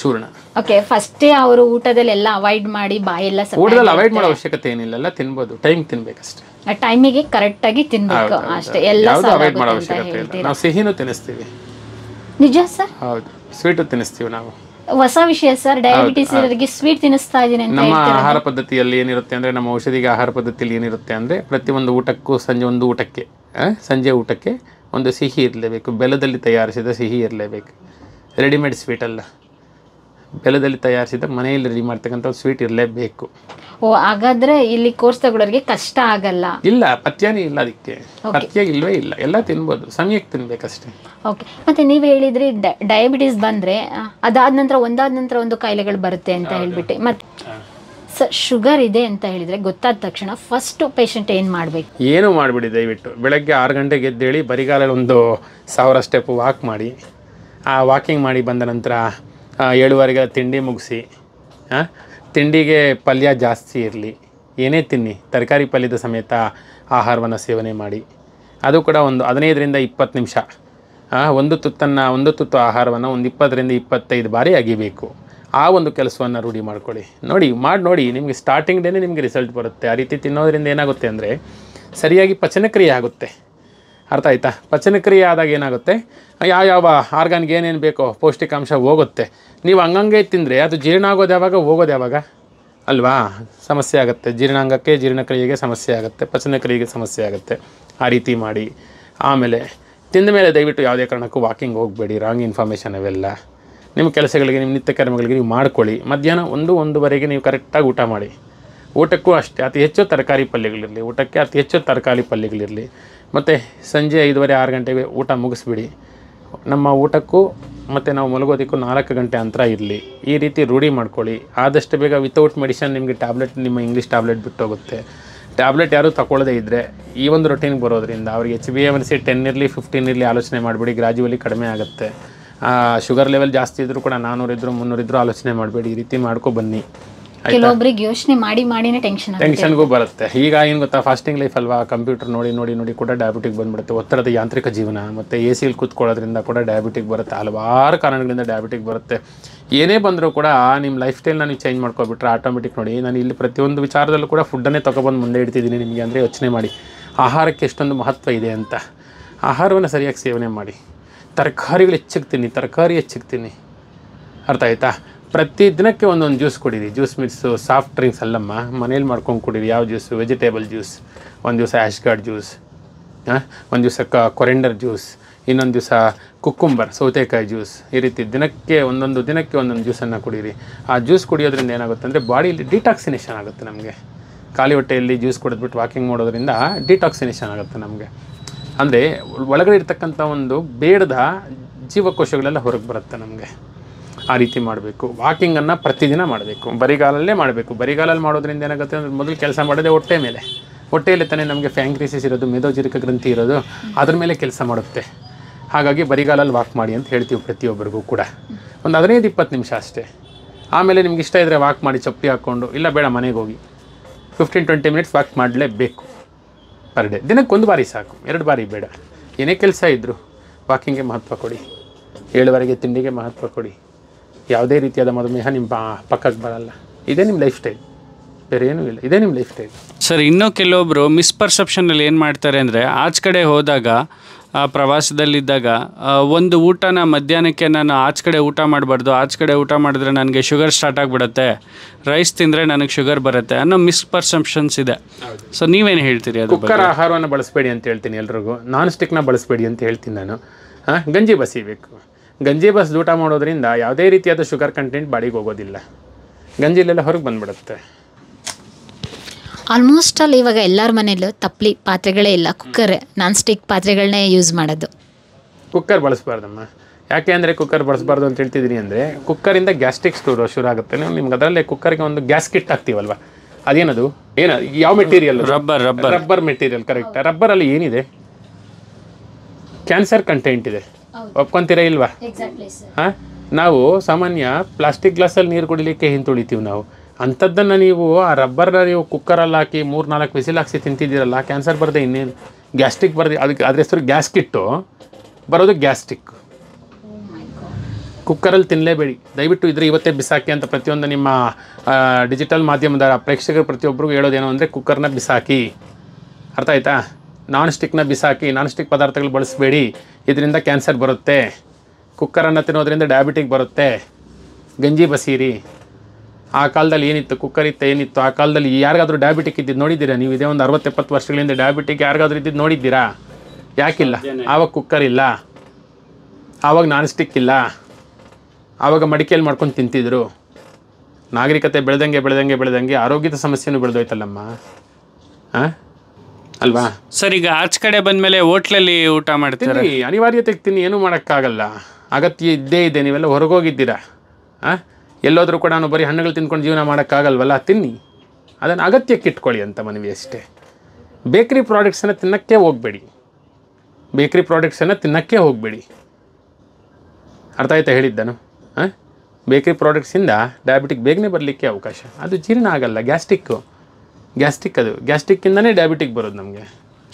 ಚೂರ್ಣ ಓಕೆ ಫಸ್ಟೇ ಅವರು ಊಟದಲ್ಲಿ ಎಲ್ಲ ಅವಾಯ್ಡ್ ಮಾಡಿ ಬಾಯೆಲ್ಲ ಊಟದಲ್ಲಿ ಅವಾಯ್ಡ್ ಮಾಡೋ ಅವಶ್ಯಕತೆ ಏನಿಲ್ಲ ತಿನ್ಬೋದು ಟೈಮ್ ಅಷ್ಟೇ ಟೈಮಿಗೆ ಕರೆಕ್ಟ್ ಆಗಿ ತಿನ್ಬೇಕು ಅಷ್ಟೇ ಎಲ್ಲ ಅವಾಯ್ಡ್ ಮಾಡೋ ಅವಶ್ಯಕತೆ ಇಲ್ಲ ನಾವು ಸಿಹಿನೂ ತಿನ್ನಿಸ್ತೀವಿ ನಿಜ ಸರ್ ಹೌದು ಸ್ವೀಟು ತಿನ್ನಿಸ್ತೀವಿ ನಾವು ಹೊಸ ವಿಷಯ ಸರ್ ಡಯಾಬಿಟಿಸ್ ಇರೋರಿಗೆ ಸ್ವೀಟ್ ತಿನ್ನಿಸ್ತಾ ಇದ್ದೀನಿ ನಮ್ಮ ಆಹಾರ ಪದ್ಧತಿಯಲ್ಲಿ ಏನಿರುತ್ತೆ ಅಂದ್ರೆ ನಮ್ಮ ಔಷಧಿಗೆ ಆಹಾರ ಪದ್ಧತಿಯಲ್ಲಿ ಏನಿರುತ್ತೆ ಅಂದರೆ ಪ್ರತಿಯೊಂದು ಊಟಕ್ಕೂ ಸಂಜೆ ಒಂದು ಊಟಕ್ಕೆ ಸಂಜೆ ಊಟಕ್ಕೆ ಒಂದು ಸಿಹಿ ಇರಲೇಬೇಕು ಬೆಲ್ಲದಲ್ಲಿ ತಯಾರಿಸಿದ ಸಿಹಿ ಇರಲೇಬೇಕು ರೆಡಿಮೇಡ್ ಸ್ವೀಟ್ ಅಲ್ಲ ಬೆಲದಲ್ಲಿ ತಯಾರಿಸಿದ ಮನೆಯಲ್ಲಿ ರೆಡಿ ಮಾಡ್ತಕ್ಕಂಥ ಸ್ವೀಟ್ ಇರಲೇಬೇಕು ಓ ಹಾಗಾದ್ರೆ ಇಲ್ಲಿ ಕೋರ್ಸ್ ತಗೊಳ್ಳೋರಿಗೆ ಕಷ್ಟ ಆಗಲ್ಲ ಇಲ್ಲ ಪಥ್ಯನೇ ಇಲ್ಲ ಅದಕ್ಕೆ ಪಥ್ಯ ಇಲ್ವೇ ಇಲ್ಲ ಎಲ್ಲ ತಿನ್ಬೋದು ಸಮಯಕ್ಕೆ ತಿನ್ಬೇಕಷ್ಟೇ ಓಕೆ ಮತ್ತೆ ನೀವು ಹೇಳಿದ್ರಿ ಡಯಾಬಿಟಿಸ್ ಬಂದ್ರೆ ಅದಾದ ನಂತರ ಒಂದಾದ ನಂತರ ಒಂದು ಕಾಯಿಲೆಗಳು ಬರುತ್ತೆ ಅಂತ ಹೇಳ್ಬಿಟ್ಟು ಮತ್ತೆ ಸರ್ ಶುಗರ್ ಇದೆ ಅಂತ ಹೇಳಿದ್ರೆ ಗೊತ್ತಾದ ತಕ್ಷಣ ಫಸ್ಟ್ ಪೇಷಂಟ್ ಏನು ಮಾಡ್ಬೇಕು ಏನು ಮಾಡಿಬಿಡಿ ದಯವಿಟ್ಟು ಬೆಳಗ್ಗೆ ಆರು ಗಂಟೆಗೆ ಎದ್ದೇಳಿ ಬರಿಗಾಲಲ್ಲಿ ಒಂದು ಸಾವಿರ ಸ್ಟೆಪ್ ವಾಕ್ ಮಾಡಿ ಆ ವಾಕಿಂಗ್ ಮಾಡಿ ಬಂದ ನಂತರ ಏಳುವರೆಗೆ ತಿಂಡಿ ಮುಗಿಸಿ ತಿಂಡಿಗೆ ಪಲ್ಯ ಜಾಸ್ತಿ ಇರಲಿ ಏನೇ ತಿನ್ನಿ ತರಕಾರಿ ಪಲ್ಯದ ಸಮೇತ ಆಹಾರವನ್ನು ಸೇವನೆ ಮಾಡಿ ಅದು ಕೂಡ ಒಂದು ಹದಿನೈದರಿಂದ ಇಪ್ಪತ್ತು ನಿಮಿಷ ಒಂದು ತುತ್ತನ್ನು ಒಂದು ತುತ್ತು ಆಹಾರವನ್ನು ಒಂದು ಇಪ್ಪತ್ತರಿಂದ ಇಪ್ಪತ್ತೈದು ಬಾರಿ ಅಗಿಬೇಕು ಆ ಒಂದು ಕೆಲಸವನ್ನು ರೂಢಿ ಮಾಡ್ಕೊಳ್ಳಿ ನೋಡಿ ಮಾಡಿ ನೋಡಿ ನಿಮಗೆ ಸ್ಟಾರ್ಟಿಂಗ್ ಡೇನೇ ನಿಮಗೆ ರಿಸಲ್ಟ್ ಬರುತ್ತೆ ಆ ರೀತಿ ತಿನ್ನೋದರಿಂದ ಏನಾಗುತ್ತೆ ಅಂದರೆ ಸರಿಯಾಗಿ ಪಚನಕ್ರಿಯೆ ಆಗುತ್ತೆ ಅರ್ಥ ಆಯ್ತಾ ಪಚನಕ್ರಿಯೆ ಆದಾಗ ಏನಾಗುತ್ತೆ ಯಾವ ಯಾವ ಆರ್ಗಾನ್ಗೆ ಏನೇನು ಬೇಕೋ ಪೌಷ್ಟಿಕಾಂಶ ಹೋಗುತ್ತೆ ನೀವು ಹಂಗಂಗೆ ತಿಂದರೆ ಅದು ಜೀರ್ಣ ಆಗೋದು ಯಾವಾಗ ಹೋಗೋದು ಯಾವಾಗ ಅಲ್ವಾ ಸಮಸ್ಯೆ ಆಗುತ್ತೆ ಜೀರ್ಣಾಂಗಕ್ಕೆ ಜೀರ್ಣಕ್ರಿಯೆಗೆ ಸಮಸ್ಯೆ ಆಗುತ್ತೆ ಪಚನಕ್ರಿಯೆಗೆ ಸಮಸ್ಯೆ ಆಗುತ್ತೆ ಆ ರೀತಿ ಮಾಡಿ ಆಮೇಲೆ ತಿಂದ ಮೇಲೆ ದಯವಿಟ್ಟು ಯಾವುದೇ ಕಾರಣಕ್ಕೂ ವಾಕಿಂಗ್ ಹೋಗಬೇಡಿ ರಾಂಗ್ ಇನ್ಫಾರ್ಮೇಷನ್ ಅವೆಲ್ಲ ನಿಮ್ಮ ಕೆಲಸಗಳಿಗೆ ನಿಮ್ಮ ನಿತ್ಯ ಕರ್ಮಗಳಿಗೆ ನೀವು ಮಾಡ್ಕೊಳ್ಳಿ ಮಧ್ಯಾಹ್ನ ಒಂದು ಒಂದುವರೆಗೆ ನೀವು ಕರೆಕ್ಟಾಗಿ ಊಟ ಮಾಡಿ ಊಟಕ್ಕೂ ಅಷ್ಟೇ ಅತಿ ಹೆಚ್ಚು ತರಕಾರಿ ಪಲ್ಯಗಳಿರಲಿ ಊಟಕ್ಕೆ ಅತಿ ಹೆಚ್ಚು ತರಕಾರಿ ಪಲ್ಯಗಳಿರಲಿ ಮತ್ತು ಸಂಜೆ ಐದುವರೆ ಆರು ಗಂಟೆಗೆ ಊಟ ಮುಗಿಸ್ಬಿಡಿ ನಮ್ಮ ಊಟಕ್ಕೂ ಮತ್ತು ನಾವು ಮಲಗೋದಕ್ಕೂ ನಾಲ್ಕು ಗಂಟೆ ಅಂತರ ಇರಲಿ ಈ ರೀತಿ ರೂಢಿ ಮಾಡ್ಕೊಳ್ಳಿ ಆದಷ್ಟು ಬೇಗ ವಿತೌಟ್ ಮೆಡಿಷನ್ ನಿಮಗೆ ಟ್ಯಾಬ್ಲೆಟ್ ನಿಮ್ಮ ಇಂಗ್ಲೀಷ್ ಟ್ಯಾಬ್ಲೆಟ್ ಬಿಟ್ಟೋಗುತ್ತೆ ಟ್ಯಾಬ್ಲೆಟ್ ಯಾರೂ ತಗೊಳ್ಳದೇ ಇದ್ದರೆ ಈ ಒಂದು ರೊಟೀನ್ಗೆ ಬರೋದ್ರಿಂದ ಅವ್ರಿಗೆ H B M C ten ಇರಲಿ ಫಿಫ್ಟೀನ್ ಇರಲಿ ಆಲೋಚನೆ ಮಾಡಿಬಿಡಿ ಗ್ರಾಜುವಲಿ ಕಡಿಮೆ ಆಗುತ್ತೆ ಶುಗರ್ ಲೆವೆಲ್ ಜಾಸ್ತಿ ಇದ್ದರೂ ಕೂಡ ನಾನ್ನೂರಿದ್ರು ಮುನ್ನೂರಿದ್ದರೂ ಆಲೋಚನೆ ಮಾಡಬೇಡಿ ಈ ರೀತಿ ಮಾಡ್ಕೊ ಬನ್ನಿ ಕೆಲವೊಬ್ಬರಿಗೆ ಯೋಚನೆ ಮಾಡಿ ಮಾಡಿನೇ ಟೆನ್ಷನ್ ಟೆನ್ಷನ್ಗೂ ಬರುತ್ತೆ ಈಗ ಏನು ಗೊತ್ತಾ ಫಾಸ್ಟಿಂಗ್ ಲೈಫ್ ಅಲ್ವಾ ಕಂಪ್ಯೂಟರ್ ನೋಡಿ ನೋಡಿ ನೋಡಿ ಕೂಡ ಡಯಾಬಿಟಿಕ್ ಬಂದ್ಬಿಡುತ್ತೆ ಒತ್ತಡದ ಯಾಂತ್ರಿಕ ಜೀವನ ಮತ್ತು ಎ ಸಿಲಿ ಕೂತ್ಕೊಳ್ಳೋದ್ರಿಂದ ಕೂಡ ಡಯಾಬಿಟಿಕ್ ಬರುತ್ತೆ ಹಲವಾರು ಕಾರಣಗಳಿಂದ ಡಯಾಬಿಟಿಕ್ ಬರುತ್ತೆ ಏನೇ ಬಂದರೂ ಕೂಡ ನಿಮ್ಮ ಲೈಫ್ ಸ್ಟೈಲ್ನ ನೀವು ಚೇಂಜ್ ಮಾಡ್ಕೊಬಿಟ್ರೆ ಆಟೋಮೆಟಿಕ್ ನೋಡಿ ನಾನು ಇಲ್ಲಿ ಪ್ರತಿಯೊಂದು ವಿಚಾರದಲ್ಲೂ ಕೂಡ ಫುಡ್ಡನ್ನೇ ತೊಗೊಬಂದು ಮುಂದೆ ಇಡ್ತಿದ್ದೀನಿ ನಿಮಗೆ ಅಂದರೆ ಯೋಚನೆ ಮಾಡಿ ಆಹಾರಕ್ಕೆ ಎಷ್ಟೊಂದು ಮಹತ್ವ ಇದೆ ಅಂತ ಆಹಾರವನ್ನು ಸರಿಯಾಗಿ ಸೇವನೆ ಮಾಡಿ ತರಕಾರಿಗಳು ಹೆಚ್ಚಿಗೆ ತರಕಾರಿ ಹೆಚ್ಚಿಗೆ ಅರ್ಥ ಆಯ್ತಾ ಪ್ರತಿ ದಿನಕ್ಕೆ ಒಂದೊಂದು ಜ್ಯೂಸ್ ಕುಡೀರಿ ಜ್ಯೂಸ್ ಮಿಕ್ಸ್ ಸಾಫ್ಟ್ ಡ್ರಿಂಕ್ಸ್ ಅಲ್ಲಮ್ಮ ಮನೇಲಿ ಮಾಡ್ಕೊಂಡು ಕುಡೀರಿ ಯಾವ ಜ್ಯೂಸು ವೆಜಿಟೇಬಲ್ ಜ್ಯೂಸ್ ಒಂದು ದಿವಸ ಆ್ಯಶ್ ಜ್ಯೂಸ್ ಹಾಂ ಒಂದು ದಿವಸ ಕ ಕೊರೆಂಡರ್ ಜ್ಯೂಸ್ ಇನ್ನೊಂದು ದಿವಸ ಕುಕ್ಕುಂಬರ್ ಸೌತೆಕಾಯಿ ಜ್ಯೂಸ್ ಈ ರೀತಿ ದಿನಕ್ಕೆ ಒಂದೊಂದು ದಿನಕ್ಕೆ ಒಂದೊಂದು ಜ್ಯೂಸನ್ನು ಕುಡೀರಿ ಆ ಜ್ಯೂಸ್ ಕುಡಿಯೋದ್ರಿಂದ ಏನಾಗುತ್ತೆ ಅಂದರೆ ಬಾಡಿಯಲ್ಲಿ ಡಿಟಾಕ್ಸಿನೇಷನ್ ಆಗುತ್ತೆ ನಮಗೆ ಖಾಲಿ ಹೊಟ್ಟೆಯಲ್ಲಿ ಜ್ಯೂಸ್ ಕುಡಿದ್ಬಿಟ್ಟು ವಾಕಿಂಗ್ ಮಾಡೋದ್ರಿಂದ ಡಿಟಾಕ್ಸಿನೇಷನ್ ಆಗುತ್ತೆ ನಮಗೆ ಅಂದರೆ ಒಳಗಡೆ ಇರ್ತಕ್ಕಂಥ ಒಂದು ಬೇಡದ ಜೀವಕೋಶಗಳೆಲ್ಲ ಹೊರಗೆ ಬರುತ್ತೆ ನಮಗೆ ಆ ರೀತಿ ಮಾಡಬೇಕು ವಾಕಿಂಗನ್ನು ಪ್ರತಿದಿನ ಮಾಡಬೇಕು ಬರಿಗಾಲಲ್ಲೇ ಮಾಡಬೇಕು ಬರಿಗಾಲಲ್ಲಿ ಮಾಡೋದ್ರಿಂದ ಏನಾಗುತ್ತೆ ಅಂದರೆ ಮೊದಲು ಕೆಲಸ ಮಾಡೋದೇ ಹೊಟ್ಟೆ ಮೇಲೆ ಹೊಟ್ಟೆಯಲ್ಲಿ ತಾನೇ ನಮಗೆ ಫ್ಯಾಂಕ್ರೀಸಿಸ್ ಇರೋದು ಮೇಧೋಜೀರಕ ಗ್ರಂಥಿ ಇರೋದು ಅದ್ರ ಮೇಲೆ ಕೆಲಸ ಮಾಡುತ್ತೆ ಹಾಗಾಗಿ ಬರಿಗಾಲಲ್ಲಿ ವಾಕ್ ಮಾಡಿ ಅಂತ ಹೇಳ್ತೀವಿ ಪ್ರತಿಯೊಬ್ಬರಿಗೂ ಕೂಡ ಒಂದು ಹದಿನೈದು ಇಪ್ಪತ್ತು ನಿಮಿಷ ಅಷ್ಟೇ ಆಮೇಲೆ ನಿಮ್ಗೆ ಇಷ್ಟ ಇದ್ದರೆ ವಾಕ್ ಮಾಡಿ ಚಪ್ಪಿ ಹಾಕ್ಕೊಂಡು ಇಲ್ಲ ಬೇಡ ಮನೆಗೆ ಹೋಗಿ ಫಿಫ್ಟೀನ್ ಟ್ವೆಂಟಿ ಮಿನಿಟ್ಸ್ ವಾಕ್ ಮಾಡಲೇಬೇಕು ಪರ್ ಡೇ ದಿನಕ್ಕೆ ಒಂದು ಬಾರಿ ಸಾಕು ಎರಡು ಬಾರಿ ಬೇಡ ಏನೇ ಕೆಲಸ ಇದ್ದರೂ ವಾಕಿಂಗ್ಗೆ ಮಹತ್ವ ಕೊಡಿ ಏಳುವರೆಗೆ ತಿಂಡಿಗೆ ಮಹತ್ವ ಕೊಡಿ ಯಾವುದೇ ರೀತಿಯಾದ ಮಧುಮೇಹ ನಿಮ್ಮ ಪಕ್ಕಕ್ಕೆ ಬರಲ್ಲ ಇದೇ ನಿಮ್ಮ ಲೈಫ್ ಸ್ಟೈಲ್ ಬೇರೆ ಏನೂ ಇಲ್ಲ ಇದೇ ನಿಮ್ಮ ಲೈಫ್ ಸ್ಟೈಲ್ ಸರ್ ಇನ್ನೂ ಕೆಲವೊಬ್ಬರು ಮಿಸ್ಪರ್ಸೆಪ್ಷನಲ್ಲಿ ಏನು ಮಾಡ್ತಾರೆ ಅಂದರೆ ಆಚೆ ಕಡೆ ಹೋದಾಗ ಪ್ರವಾಸದಲ್ಲಿದ್ದಾಗ ಒಂದು ಊಟನ ಮಧ್ಯಾಹ್ನಕ್ಕೆ ನಾನು ಆಚೆ ಕಡೆ ಊಟ ಮಾಡಬಾರ್ದು ಆಚೆ ಕಡೆ ಊಟ ಮಾಡಿದ್ರೆ ನನಗೆ ಶುಗರ್ ಸ್ಟಾರ್ಟ್ ಆಗಿಬಿಡುತ್ತೆ ರೈಸ್ ತಿಂದರೆ ನನಗೆ ಶುಗರ್ ಬರುತ್ತೆ ಅನ್ನೋ ಮಿಸ್ಪರ್ಸೆಪ್ಷನ್ಸ್ ಇದೆ ಸೊ ನೀವೇನು ಹೇಳ್ತೀರಿ ಅದು ಕುಕ್ಕರ್ ಆಹಾರವನ್ನು ಬಳಸಬೇಡಿ ಅಂತ ಹೇಳ್ತೀನಿ ಎಲ್ರಿಗೂ ನಾನ್ ಸ್ಟಿಕ್ನ ಬಳಸಬೇಡಿ ಅಂತ ಹೇಳ್ತೀನಿ ನಾನು ಹಾಂ ಗಂಜಿ ಬಸಿಬೇಕು ಗಂಜಿ ಬಸ್ ಊಟ ಮಾಡೋದ್ರಿಂದ ಯಾವುದೇ ರೀತಿಯಾದ ಶುಗರ್ ಕಂಟೆಂಟ್ ಬಾಡಿಗೆ ಹೋಗೋದಿಲ್ಲ ಗಂಜಿಲೆಲ್ಲ ಹೊರಗೆ ಬಂದ್ಬಿಡುತ್ತೆ ಆಲ್ಮೋಸ್ಟ್ ಅಲ್ಲಿ ಇವಾಗ ಎಲ್ಲರ ಮನೆಯಲ್ಲೂ ತಪ್ಪಲಿ ಪಾತ್ರೆಗಳೇ ಇಲ್ಲ ಕುಕ್ಕರ್ ನಾನ್ ಸ್ಟಿಕ್ ಪಾತ್ರೆಗಳನ್ನೇ ಯೂಸ್ ಮಾಡೋದು ಕುಕ್ಕರ್ ಬಳಸಬಾರ್ದಮ್ಮ ಯಾಕೆ ಅಂದರೆ ಕುಕ್ಕರ್ ಬಳಸಬಾರ್ದು ಅಂತ ಹೇಳ್ತಿದ್ದೀನಿ ಅಂದರೆ ಕುಕ್ಕರಿಂದ ಗ್ಯಾಸ್ಟ್ರಿಕ್ ಸ್ಟೋರ್ ಶುರು ಆಗುತ್ತೆ ನಿಮ್ಗೆ ಅದರಲ್ಲೇ ಕುಕ್ಕರ್ಗೆ ಒಂದು ಗ್ಯಾಸ್ ಕಿಟ್ ಹಾಕ್ತೀವಲ್ವ ಅದೇನದು ಏನ ಯಾವ material rubber rubber rubber material correct ರಬ್ಬರಲ್ಲಿ ಏನಿದೆ ಕ್ಯಾನ್ಸರ್ ಕಂಟೆಂಟ್ ಇದೆ ಒಪ್ಕೊಂತೀರಾ ಇಲ್ವಾ ಹಾಂ ನಾವು ಸಾಮಾನ್ಯ ಪ್ಲಾಸ್ಟಿಕ್ ಗ್ಲಾಸಲ್ಲಿ ನೀರು ಕುಡಿಲಿಕ್ಕೆ ಹಿಂತುಳಿತೀವಿ ನಾವು ಅಂಥದ್ದನ್ನು ನೀವು ಆ ರಬ್ಬರ್ನ ನೀವು ಕುಕ್ಕರಲ್ಲಿ ಹಾಕಿ ಮೂರು ನಾಲ್ಕು ಬಿಸಿಲು ಹಾಕಿಸಿ ತಿಂತಿದ್ದೀರಲ್ಲ ಕ್ಯಾನ್ಸರ್ ಬರದೆ ಇನ್ನೇನು ಗ್ಯಾಸ್ಟಿಕ್ ಬರದೆ ಅದಕ್ಕೆ ಅದ್ರ ಹೆಸರು ಗ್ಯಾಸ್ ಕಿಟ್ಟು ಬರೋದು ಗ್ಯಾಸ್ಟ್ರಿಕ್ oh ಕುಕ್ಕರಲ್ಲಿ ತಿನ್ನಲೇಬೇಡಿ ದಯವಿಟ್ಟು ಇದ್ರೆ ಇವತ್ತೇ ಬಿಸಾಕಿ ಅಂತ ಪ್ರತಿಯೊಂದು ನಿಮ್ಮ ಡಿಜಿಟಲ್ ಮಾಧ್ಯಮದ ಪ್ರೇಕ್ಷಕರು ಪ್ರತಿಯೊಬ್ಬರಿಗೂ ಹೇಳೋದೇನು ಅಂದರೆ ಕುಕ್ಕರ್ನ ಬಿಸಾಕಿ ಅರ್ಥ ಆಯ್ತಾ ನಾನ್ ಸ್ಟಿಕ್ನ ಬಿಸಾಕಿ ನಾನ್ ಸ್ಟಿಕ್ ಪದಾರ್ಥಗಳು ಬಳಸಬೇಡಿ ಇದರಿಂದ ಕ್ಯಾನ್ಸರ್ ಬರುತ್ತೆ ಕುಕ್ಕರನ್ನು ತಿನ್ನೋದ್ರಿಂದ ಡಯಾಬಿಟಿಕ್ ಬರುತ್ತೆ ಗಂಜಿ ಬಸೀರಿ ಆ ಕಾಲದಲ್ಲಿ ಏನಿತ್ತು ಕುಕ್ಕರ್ ಇತ್ತು ಏನಿತ್ತು ಆ ಕಾಲದಲ್ಲಿ ಯಾರಿಗಾದರೂ ಡಯಾಬಿಟಿಕ್ ಇದ್ದಿದ್ದು ನೋಡಿದ್ದೀರಾ ನೀವು ಇದೇ ಒಂದು ಅರವತ್ತೆಪ್ಪತ್ತು ವರ್ಷಗಳಿಂದ ಡಯಾಬಿಟಿಕ್ ಯಾರಿಗಾದರೂ ಇದ್ದಿದ್ದು ನೋಡಿದ್ದೀರಾ ಯಾಕಿಲ್ಲ ಆವಾಗ ಕುಕ್ಕರ್ ಇಲ್ಲ ಆವಾಗ ನಾನ್ ಸ್ಟಿಕ್ ಇಲ್ಲ ಆವಾಗ ಮಡಿಕೆಯಲ್ಲಿ ಮಾಡ್ಕೊಂಡು ತಿಂತಿದ್ರು ನಾಗರಿಕತೆ ಬೆಳೆದಂಗೆ ಬೆಳೆದಂಗೆ ಬೆಳೆದಂಗೆ ಆರೋಗ್ಯದ ಸಮಸ್ಯೆನೂ ಬೆಳೆದೋಯ್ತಲ್ಲಮ್ಮ ಹಾಂ ಅಲ್ವಾ ಸರ್ ಈಗ ಆಚ ಕಡೆ ಬಂದ್ಮೇಲೆ ಹೋಟ್ಲಲ್ಲಿ ಊಟ ಮಾಡ್ತೀನಿ ಅನಿವಾರ್ಯತೆ ತಿನ್ನಿ ಏನೂ ಮಾಡೋಕ್ಕಾಗಲ್ಲ ಅಗತ್ಯ ಇದ್ದೇ ಇದೆ ನೀವೆಲ್ಲ ಹೊರಗೋಗಿದ್ದೀರಾ ಹಾಂ ಎಲ್ಲೋದ್ರೂ ಕೂಡ ನಾನು ಬರೀ ಹಣ್ಣುಗಳು ತಿನ್ಕೊಂಡು ಜೀವನ ಮಾಡೋಕ್ಕಾಗಲ್ವಲ್ಲ ತಿನ್ನಿ ಅದನ್ನು ಅಗತ್ಯಕ್ಕೆ ಇಟ್ಕೊಳ್ಳಿ ಅಂತ ಮನವಿ ಅಷ್ಟೇ ಬೇಕ್ರಿ ಪ್ರಾಡಕ್ಟ್ಸನ್ನು ತಿನ್ನೋಕ್ಕೆ ಹೋಗಬೇಡಿ ಬೇಕ್ರಿ ಪ್ರಾಡಕ್ಟ್ಸನ್ನು ತಿನ್ನೋಕ್ಕೆ ಹೋಗಬೇಡಿ ಅರ್ಥ ಆಯ್ತಾ ಹೇಳಿದ್ದನು ಹಾಂ ಬೇಕ್ರಿ ಪ್ರಾಡಕ್ಟ್ಸಿಂದ ಡಯಾಬಿಟಿಕ್ ಬೇಗನೆ ಬರಲಿಕ್ಕೆ ಅವಕಾಶ ಅದು ಜೀರ್ಣ ಆಗಲ್ಲ ಗ್ಯಾಸ್ಟಿಕ್ಕು ಗ್ಯಾಸ್ಟಿಕ್ ಅದು ಗ್ಯಾಸ್ಟ್ರಿಕ್ಕಿಂದನೇ ಡಯಾಬಿಟಿಕ್ ಬರೋದು ನಮಗೆ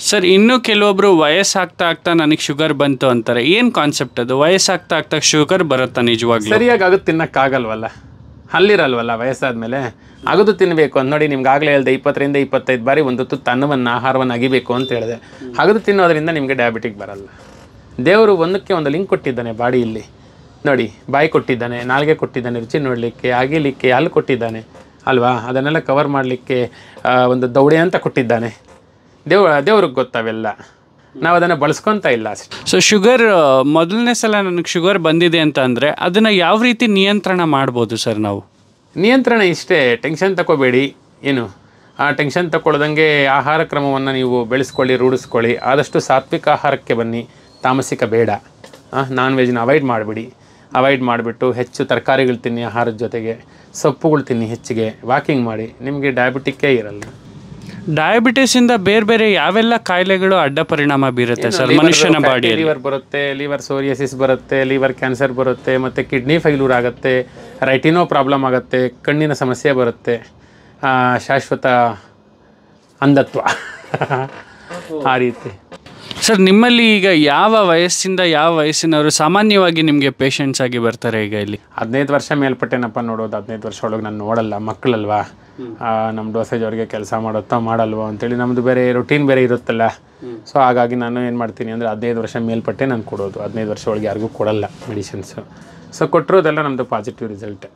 ಸರ್ ಇನ್ನೂ ಕೆಲವೊಬ್ರು ವಯಸ್ಸಾಗ್ತಾ ಆಗ್ತಾ ನನಗೆ ಶುಗರ್ ಬಂತು ಅಂತಾರೆ ಏನು ಕಾನ್ಸೆಪ್ಟ್ ಅದು ವಯಸ್ಸಾಗ್ತಾ ಆಗ್ತಾ ಶುಗರ್ ಬರುತ್ತಾ ನಿಜವಾಗ್ಲೂ ಸರಿಯಾಗಿ ಆಗೋದು ತಿನ್ನೋಕ್ಕಾಗಲ್ವಲ್ಲ ಅಲ್ಲಿರಲ್ವಲ್ಲ ವಯಸ್ಸಾದಮೇಲೆ ಅಗದು ತಿನ್ನಬೇಕು ಅಂತ ನೋಡಿ ನಿಮ್ಗೆ ಆಗಲೇ ಹೇಳಿದೆ ಇಪ್ಪತ್ತರಿಂದ ಇಪ್ಪತ್ತೈದು ಬಾರಿ ಒಂದು ತುತ್ತು ಅನ್ನವನ್ನು ಆಹಾರವನ್ನು ಅಗಿಬೇಕು ಅಂತ ಹೇಳಿದೆ ತಿನ್ನೋದರಿಂದ ತಿನ್ನೋದ್ರಿಂದ ನಿಮಗೆ ಡಯಾಬಿಟಿಕ್ ಬರಲ್ಲ ದೇವರು ಒಂದಕ್ಕೆ ಒಂದು ಲಿಂಕ್ ಕೊಟ್ಟಿದ್ದಾನೆ ಬಾಡಿಯಲ್ಲಿ ನೋಡಿ ಬಾಯಿ ಕೊಟ್ಟಿದ್ದಾನೆ ನಾಲ್ಗೆ ಕೊಟ್ಟಿದ್ದಾನೆ ರುಚಿ ನೋಡಲಿಕ್ಕೆ ಆಗಿಲಿಕ್ಕೆ ಅಲ್ಲಿ ಕೊಟ್ಟಿದ್ದಾನೆ ಅಲ್ವಾ ಅದನ್ನೆಲ್ಲ ಕವರ್ ಮಾಡಲಿಕ್ಕೆ ಒಂದು ದೌಡೆ ಅಂತ ಕೊಟ್ಟಿದ್ದಾನೆ ದೇವ ದೇವ್ರಿಗೆ ಗೊತ್ತಾವೆಲ್ಲ ನಾವು ಅದನ್ನು ಬಳಸ್ಕೊತಾ ಇಲ್ಲ ಅಷ್ಟೆ ಸೊ ಶುಗರ್ ಮೊದಲನೇ ಸಲ ನನಗೆ ಶುಗರ್ ಬಂದಿದೆ ಅಂತ ಅಂದರೆ ಅದನ್ನು ಯಾವ ರೀತಿ ನಿಯಂತ್ರಣ ಮಾಡ್ಬೋದು ಸರ್ ನಾವು ನಿಯಂತ್ರಣ ಇಷ್ಟೇ ಟೆನ್ಷನ್ ತಗೋಬೇಡಿ ಏನು ಆ ಟೆನ್ಷನ್ ತಗೊಳ್ಳ್ದಂಗೆ ಆಹಾರ ಕ್ರಮವನ್ನು ನೀವು ಬೆಳೆಸ್ಕೊಳ್ಳಿ ರೂಢಿಸ್ಕೊಳ್ಳಿ ಆದಷ್ಟು ಸಾತ್ವಿಕ ಆಹಾರಕ್ಕೆ ಬನ್ನಿ ತಾಮಸಿಕ ಬೇಡ ನಾನ್ ವೆಜ್ನ ಅವಾಯ್ಡ್ ಮಾಡಿಬಿಡಿ ಅವಾಯ್ಡ್ ಮಾಡಿಬಿಟ್ಟು ಹೆಚ್ಚು ತರಕಾರಿಗಳು ತಿನ್ನಿ ಆಹಾರದ ಜೊತೆಗೆ ಸೊಪ್ಪುಗಳು ತಿನ್ನಿ ಹೆಚ್ಚಿಗೆ ವಾಕಿಂಗ್ ಮಾಡಿ ನಿಮಗೆ ಡಯಾಬಿಟಿಕ್ಕೇ ಇರಲ್ಲ ಡಯಾಬಿಟಿಸಿಂದ ಬೇರೆ ಬೇರೆ ಯಾವೆಲ್ಲ ಕಾಯಿಲೆಗಳು ಅಡ್ಡ ಪರಿಣಾಮ ಬೀರುತ್ತೆ ಸರ್ ಮನುಷ್ಯನ ಬಾಡಿ ಲಿವರ್ ಬರುತ್ತೆ ಲಿವರ್ ಸೋರಿಯಸಿಸ್ ಬರುತ್ತೆ ಲಿವರ್ ಕ್ಯಾನ್ಸರ್ ಬರುತ್ತೆ ಮತ್ತು ಕಿಡ್ನಿ ಫೈಲೂರ್ ಆಗುತ್ತೆ ರೈಟಿನೋ ಪ್ರಾಬ್ಲಮ್ ಆಗುತ್ತೆ ಕಣ್ಣಿನ ಸಮಸ್ಯೆ ಬರುತ್ತೆ ಶಾಶ್ವತ ಅಂಧತ್ವ ಆ ರೀತಿ ಸರ್ ನಿಮ್ಮಲ್ಲಿ ಈಗ ಯಾವ ವಯಸ್ಸಿಂದ ಯಾವ ವಯಸ್ಸಿನವರು ಸಾಮಾನ್ಯವಾಗಿ ನಿಮಗೆ ಪೇಷಂಟ್ಸ್ ಆಗಿ ಬರ್ತಾರೆ ಈಗ ಇಲ್ಲಿ ಹದಿನೈದು ವರ್ಷ ಮೇಲ್ಪಟ್ಟೇನಪ್ಪ ನೋಡೋದು ಹದಿನೈದು ವರ್ಷ ಒಳಗೆ ನಾನು ನೋಡಲ್ಲ ಮಕ್ಕಳಲ್ವಾ ನಮ್ಮ ಡೋಸೇಜ್ ಅವ್ರಿಗೆ ಕೆಲಸ ಮಾಡುತ್ತಾ ಮಾಡಲ್ವಾ ಅಂತೇಳಿ ನಮ್ಮದು ಬೇರೆ ರೊಟೀನ್ ಬೇರೆ ಇರುತ್ತಲ್ಲ ಸೊ ಹಾಗಾಗಿ ನಾನು ಏನು ಮಾಡ್ತೀನಿ ಅಂದರೆ ಹದಿನೈದು ವರ್ಷ ಮೇಲ್ಪಟ್ಟೆ ನಾನು ಕೊಡೋದು ಹದಿನೈದು ವರ್ಷ ಒಳಗೆ ಯಾರಿಗೂ ಕೊಡಲ್ಲ ಮೆಡಿಸಿನ್ಸು ಸೊ ಕೊಟ್ಟಿರೋದೆಲ್ಲ ನಮ್ಮದು ಪಾಸಿಟಿವ್ ರಿಸಲ್ಟ್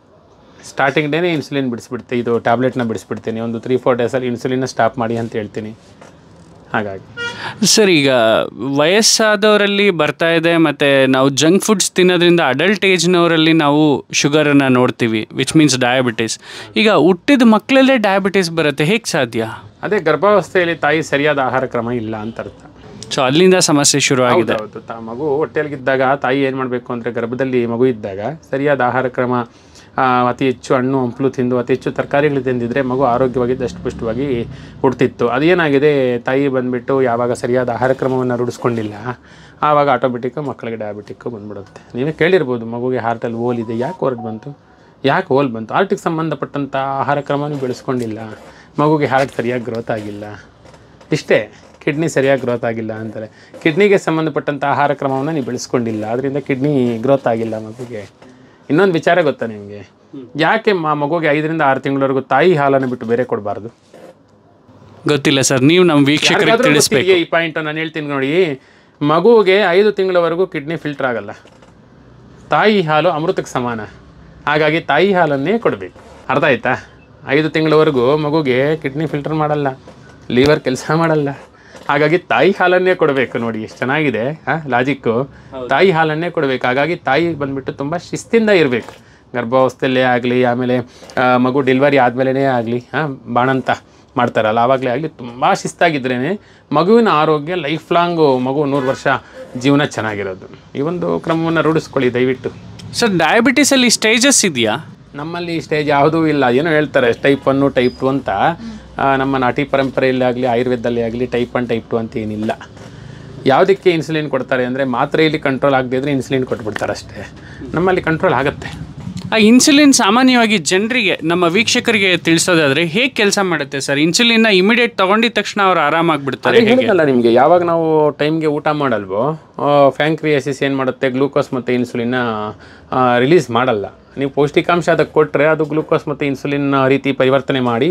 ಸ್ಟಾರ್ಟಿಂಗ್ ಡೇನೇ ಇನ್ಸುಲಿನ್ ಬಿಡಿಸ್ಬಿಡ್ತೀನಿ ಇದು ಟ್ಯಾಬ್ಲೆಟ್ನ ಬಿಡಿಸ್ಬಿಡ್ತೀನಿ ಒಂದು ತ್ರೀ ಫೋರ್ ಡೇಸಲ್ಲಿ ಇನ್ಸುಲಿನ್ನ ಸ್ಟಾಪ್ ಮಾಡಿ ಅಂತ ಹೇಳ್ತೀನಿ ಹಾಗಾಗಿ ಸರ್ ಈಗ ವಯಸ್ಸಾದವರಲ್ಲಿ ಬರ್ತಾ ಇದೆ ಮತ್ತು ನಾವು ಜಂಕ್ ಫುಡ್ಸ್ ತಿನ್ನೋದ್ರಿಂದ ಅಡಲ್ಟ್ ಏಜ್ನವರಲ್ಲಿ ನಾವು ಶುಗರನ್ನು ನೋಡ್ತೀವಿ ವಿಚ್ ಮೀನ್ಸ್ ಡಯಾಬಿಟಿಸ್ ಈಗ ಹುಟ್ಟಿದ ಮಕ್ಕಳಲ್ಲೇ ಡಯಾಬಿಟಿಸ್ ಬರುತ್ತೆ ಹೇಗೆ ಸಾಧ್ಯ ಅದೇ ಗರ್ಭಾವಸ್ಥೆಯಲ್ಲಿ ತಾಯಿ ಸರಿಯಾದ ಆಹಾರ ಕ್ರಮ ಇಲ್ಲ ಅಂತ ಅರ್ಥ ಸೊ ಅಲ್ಲಿಂದ ಸಮಸ್ಯೆ ಶುರು ಆಗಿದೆ ಮಗು ಇದ್ದಾಗ ತಾಯಿ ಏನು ಮಾಡಬೇಕು ಅಂದರೆ ಗರ್ಭದಲ್ಲಿ ಮಗು ಇದ್ದಾಗ ಸರಿಯಾದ ಆಹಾರ ಕ್ರಮ ಅತಿ ಹೆಚ್ಚು ಹಣ್ಣು ಹಂಪಲು ತಿಂದು ಅತಿ ಹೆಚ್ಚು ತರಕಾರಿಗಳು ತಿಂದಿದ್ರೆ ಮಗು ಆರೋಗ್ಯವಾಗಿ ದಷ್ಟಪುಷ್ಟವಾಗಿ ಹುಡ್ತಿತ್ತು ಅದೇನಾಗಿದೆ ತಾಯಿ ಬಂದುಬಿಟ್ಟು ಯಾವಾಗ ಸರಿಯಾದ ಆಹಾರ ಕ್ರಮವನ್ನು ರೂಢಿಸ್ಕೊಂಡಿಲ್ಲ ಆವಾಗ ಆಟೋಮೆಟಿಕ್ಕು ಮಕ್ಕಳಿಗೆ ಡಯಾಬಿಟಿಕ್ಕು ಬಂದ್ಬಿಡುತ್ತೆ ನೀವೇ ಕೇಳಿರ್ಬೋದು ಮಗುಗೆ ಹಾರ್ಟಲ್ಲಿ ಇದೆ ಯಾಕೆ ಹೊರಟು ಬಂತು ಯಾಕೆ ಹೋಲ್ ಬಂತು ಹಾರ್ಟಿಗೆ ಸಂಬಂಧಪಟ್ಟಂಥ ಆಹಾರ ಕ್ರಮನೂ ಬೆಳೆಸ್ಕೊಂಡಿಲ್ಲ ಮಗುಗೆ ಹಾರ್ಟ್ ಸರಿಯಾಗಿ ಗ್ರೋತ್ ಆಗಿಲ್ಲ ಇಷ್ಟೇ ಕಿಡ್ನಿ ಸರಿಯಾಗಿ ಗ್ರೋತ್ ಆಗಿಲ್ಲ ಅಂತಾರೆ ಕಿಡ್ನಿಗೆ ಸಂಬಂಧಪಟ್ಟಂಥ ಆಹಾರ ಕ್ರಮವನ್ನು ನೀವು ಬೆಳೆಸ್ಕೊಂಡಿಲ್ಲ ಅದರಿಂದ ಕಿಡ್ನಿ ಗ್ರೋತ್ ಆಗಿಲ್ಲ ಮಗುಗೆ ಇನ್ನೊಂದು ವಿಚಾರ ಗೊತ್ತಾ ನಿಮಗೆ ಯಾಕೆ ಮಾ ಮಗುಗೆ ಐದರಿಂದ ಆರು ತಿಂಗಳವರೆಗೂ ತಾಯಿ ಹಾಲನ್ನು ಬಿಟ್ಟು ಬೇರೆ ಕೊಡಬಾರ್ದು ಗೊತ್ತಿಲ್ಲ ಸರ್ ನೀವು ನಮ್ಮ ವೀಕ್ಷಕರಿಗೆ ತಿಳಿಸ್ಬೇಕು ಈ ಪಾಯಿಂಟ್ ನಾನು ಹೇಳ್ತೀನಿ ನೋಡಿ ಮಗುವಿಗೆ ಐದು ತಿಂಗಳವರೆಗೂ ಕಿಡ್ನಿ ಫಿಲ್ಟರ್ ಆಗಲ್ಲ ತಾಯಿ ಹಾಲು ಅಮೃತಕ್ಕೆ ಸಮಾನ ಹಾಗಾಗಿ ತಾಯಿ ಹಾಲನ್ನೇ ಕೊಡಬೇಕು ಅರ್ಥ ಆಯ್ತಾ ಐದು ತಿಂಗಳವರೆಗೂ ಮಗುಗೆ ಕಿಡ್ನಿ ಫಿಲ್ಟರ್ ಮಾಡಲ್ಲ ಲಿವರ್ ಕೆಲಸ ಮಾಡಲ್ಲ ಹಾಗಾಗಿ ತಾಯಿ ಹಾಲನ್ನೇ ಕೊಡಬೇಕು ನೋಡಿ ಎಷ್ಟು ಚೆನ್ನಾಗಿದೆ ಲಾಜಿಕ್ಕು ತಾಯಿ ಹಾಲನ್ನೇ ಕೊಡಬೇಕು ಹಾಗಾಗಿ ತಾಯಿ ಬಂದ್ಬಿಟ್ಟು ತುಂಬ ಶಿಸ್ತಿಂದ ಇರಬೇಕು ಗರ್ಭಾವಸ್ಥೆಯಲ್ಲೇ ಆಗಲಿ ಆಮೇಲೆ ಮಗು ಡೆಲಿವರಿ ಆದಮೇಲೇ ಆಗಲಿ ಹಾಂ ಬಾಣಂತ ಮಾಡ್ತಾರಲ್ಲ ಆವಾಗಲೇ ಆಗಲಿ ತುಂಬ ಶಿಸ್ತಾಗಿದ್ರೇ ಮಗುವಿನ ಆರೋಗ್ಯ ಲೈಫ್ ಲಾಂಗು ಮಗು ನೂರು ವರ್ಷ ಜೀವನ ಚೆನ್ನಾಗಿರೋದು ಈ ಒಂದು ಕ್ರಮವನ್ನು ರೂಢಿಸ್ಕೊಳ್ಳಿ ದಯವಿಟ್ಟು ಸರ್ ಡಯಾಬಿಟಿಸಲ್ಲಿ ಸ್ಟೇಜಸ್ ಇದೆಯಾ ನಮ್ಮಲ್ಲಿ ಸ್ಟೇಜ್ ಯಾವುದೂ ಇಲ್ಲ ಏನೋ ಹೇಳ್ತಾರೆ ಟೈಪ್ ಒನ್ನು ಟೈಪ್ ಟು ಅಂತ ನಮ್ಮ ನಾಟಿ ಪರಂಪರೆಯಲ್ಲಿ ಆಗಲಿ ಆಯುರ್ವೇದದಲ್ಲಿ ಆಗಲಿ ಟೈಪ್ ಒನ್ ಟೈಪ್ ಟು ಅಂತ ಏನಿಲ್ಲ ಯಾವುದಕ್ಕೆ ಇನ್ಸುಲಿನ್ ಕೊಡ್ತಾರೆ ಅಂದರೆ ಇಲ್ಲಿ ಕಂಟ್ರೋಲ್ ಇದ್ರೆ ಇನ್ಸುಲಿನ್ ಕೊಟ್ಬಿಡ್ತಾರೆ ಅಷ್ಟೇ ನಮ್ಮಲ್ಲಿ ಕಂಟ್ರೋಲ್ ಆಗುತ್ತೆ ಆ ಇನ್ಸುಲಿನ್ ಸಾಮಾನ್ಯವಾಗಿ ಜನರಿಗೆ ನಮ್ಮ ವೀಕ್ಷಕರಿಗೆ ತಿಳಿಸೋದಾದ್ರೆ ಹೇಗೆ ಕೆಲಸ ಮಾಡುತ್ತೆ ಸರ್ ಇನ್ಸುಲಿನ್ನ ಇಮಿಡಿಯೇಟ್ ತಗೊಂಡಿದ ತಕ್ಷಣ ಅವ್ರು ಆರಾಮಾಗ್ಬಿಡ್ತಾರೆ ಹೇಳಿಲ್ಲ ನಿಮಗೆ ಯಾವಾಗ ನಾವು ಟೈಮ್ಗೆ ಊಟ ಮಾಡಲ್ವೋ ಫ್ಯಾಂಕ್ರಿಯಾಸಿಸ್ ಏನು ಮಾಡುತ್ತೆ ಗ್ಲೂಕೋಸ್ ಮತ್ತು ಇನ್ಸುಲಿನ್ನ ರಿಲೀಸ್ ಮಾಡಲ್ಲ ನೀವು ಪೌಷ್ಟಿಕಾಂಶ ಅದಕ್ಕೆ ಕೊಟ್ಟರೆ ಅದು ಗ್ಲೂಕೋಸ್ ಮತ್ತು ಇನ್ಸುಲಿನ್ ರೀತಿ ಪರಿವರ್ತನೆ ಮಾಡಿ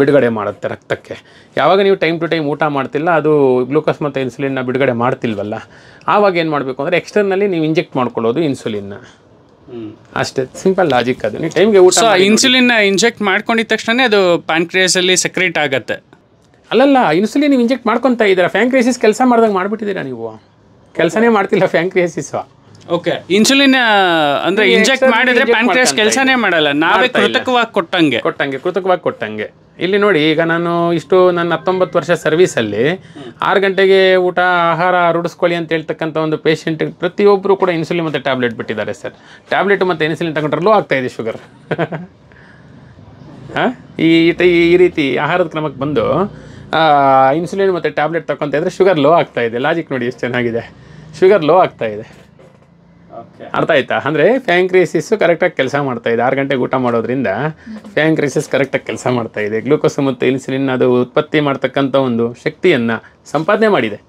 ಬಿಡುಗಡೆ ಮಾಡುತ್ತೆ ರಕ್ತಕ್ಕೆ ಯಾವಾಗ ನೀವು ಟೈಮ್ ಟು ಟೈಮ್ ಊಟ ಮಾಡ್ತಿಲ್ಲ ಅದು ಗ್ಲೂಕೋಸ್ ಮತ್ತು ಇನ್ಸುಲಿನ್ನ ಬಿಡುಗಡೆ ಮಾಡ್ತಿಲ್ವಲ್ಲ ಆವಾಗ ಏನು ಮಾಡಬೇಕು ಅಂದರೆ ಎಕ್ಸ್ಟರ್ನಲ್ಲಿ ನೀವು ಇಂಜೆಕ್ಟ್ ಮಾಡ್ಕೊಳ್ಳೋದು ಇನ್ಸುಲಿನ್ನ ಅಷ್ಟೇ ಸಿಂಪಲ್ ಲಾಜಿಕ್ ಅದು ನೀವು ಟೈಮ್ಗೆ ಊಟ ಇನ್ಸುಲಿನ್ ಇಂಜೆಕ್ಟ್ ಮಾಡ್ಕೊಂಡಿದ್ದ ತಕ್ಷಣನೇ ಅದು ಪ್ಯಾಂಕ್ರಿಯಸಲ್ಲಿ ಸೆಕ್ರೇಟ್ ಆಗುತ್ತೆ ಅಲ್ಲಲ್ಲ ಇನ್ಸುಲಿನ್ ನೀವು ಇಂಜೆಕ್ಟ್ ಮಾಡ್ಕೊತಾ ಇದ್ದೀರಾ ಫ್ಯಾಂಕ್ರಿಯಸಿಸ್ ಕೆಲಸ ಮಾಡ್ದಂಗೆ ಮಾಡಿಬಿಟ್ಟಿದ್ದೀರಾ ನೀವು ಕೆಲಸನೇ ಮಾಡ್ತಿಲ್ಲ ಫ್ಯಾಂಕ್ರಿಯಸಿಸ್ ಓಕೆ ಇನ್ಸುಲಿನ್ ಅಂದ್ರೆ ಇಂಜೆಕ್ಟ್ ಮಾಡಿದ್ರೆ ಕೆಲಸನೇ ಮಾಡಲ್ಲ ನಾವೇ ಕೃತಕವಾಗಿ ಕೊಟ್ಟಂಗೆ ಕೊಟ್ಟಂಗೆ ಕೃತಕವಾಗಿ ಕೊಟ್ಟಂಗೆ ಇಲ್ಲಿ ನೋಡಿ ಈಗ ನಾನು ಇಷ್ಟು ನನ್ನ ಹತ್ತೊಂಬತ್ತು ವರ್ಷ ಸರ್ವಿಸಲ್ಲಿ ಆರು ಗಂಟೆಗೆ ಊಟ ಆಹಾರ ರೂಢಿಸ್ಕೊಳ್ಳಿ ಅಂತ ಹೇಳ್ತಕ್ಕಂಥ ಒಂದು ಪೇಷಂಟ್ ಪ್ರತಿಯೊಬ್ಬರು ಕೂಡ ಇನ್ಸುಲಿನ್ ಮತ್ತು ಟ್ಯಾಬ್ಲೆಟ್ ಬಿಟ್ಟಿದ್ದಾರೆ ಸರ್ ಟ್ಯಾಬ್ಲೆಟ್ ಮತ್ತು ಇನ್ಸುಲಿನ್ ಲೋ ಆಗ್ತಾ ಇದೆ ಶುಗರ್ ಈ ಈ ರೀತಿ ಆಹಾರದ ಕ್ರಮಕ್ಕೆ ಬಂದು ಇನ್ಸುಲಿನ್ ಮತ್ತು ಟ್ಯಾಬ್ಲೆಟ್ ತಗೊಂತ ಇದ್ರೆ ಶುಗರ್ ಲೋ ಆಗ್ತಾ ಇದೆ ಲಾಜಿಕ್ ನೋಡಿ ಎಷ್ಟು ಚೆನ್ನಾಗಿದೆ ಶುಗರ್ ಲೋ ಆಗ್ತಾ ಇದೆ ಅರ್ಥ ಆಯ್ತಾ ಅಂದರೆ ಫ್ಯಾಂಕ್ರೀಸಿಸ್ ಕರೆಕ್ಟಾಗಿ ಕೆಲಸ ಮಾಡ್ತಾ ಇದೆ ಆರು ಗಂಟೆಗೆ ಊಟ ಮಾಡೋದ್ರಿಂದ ಫ್ಯಾಂಕ್ರೀಸಿಸ್ ಕರೆಕ್ಟಾಗಿ ಕೆಲಸ ಮಾಡ್ತಾ ಇದೆ ಗ್ಲೂಕೋಸ್ ಮತ್ತು ಇನ್ಸುಲಿನ್ ಅದು ಉತ್ಪತ್ತಿ ಮಾಡ್ತಕ್ಕಂಥ ಒಂದು ಶಕ್ತಿಯನ್ನು ಸಂಪಾದನೆ ಮಾಡಿದೆ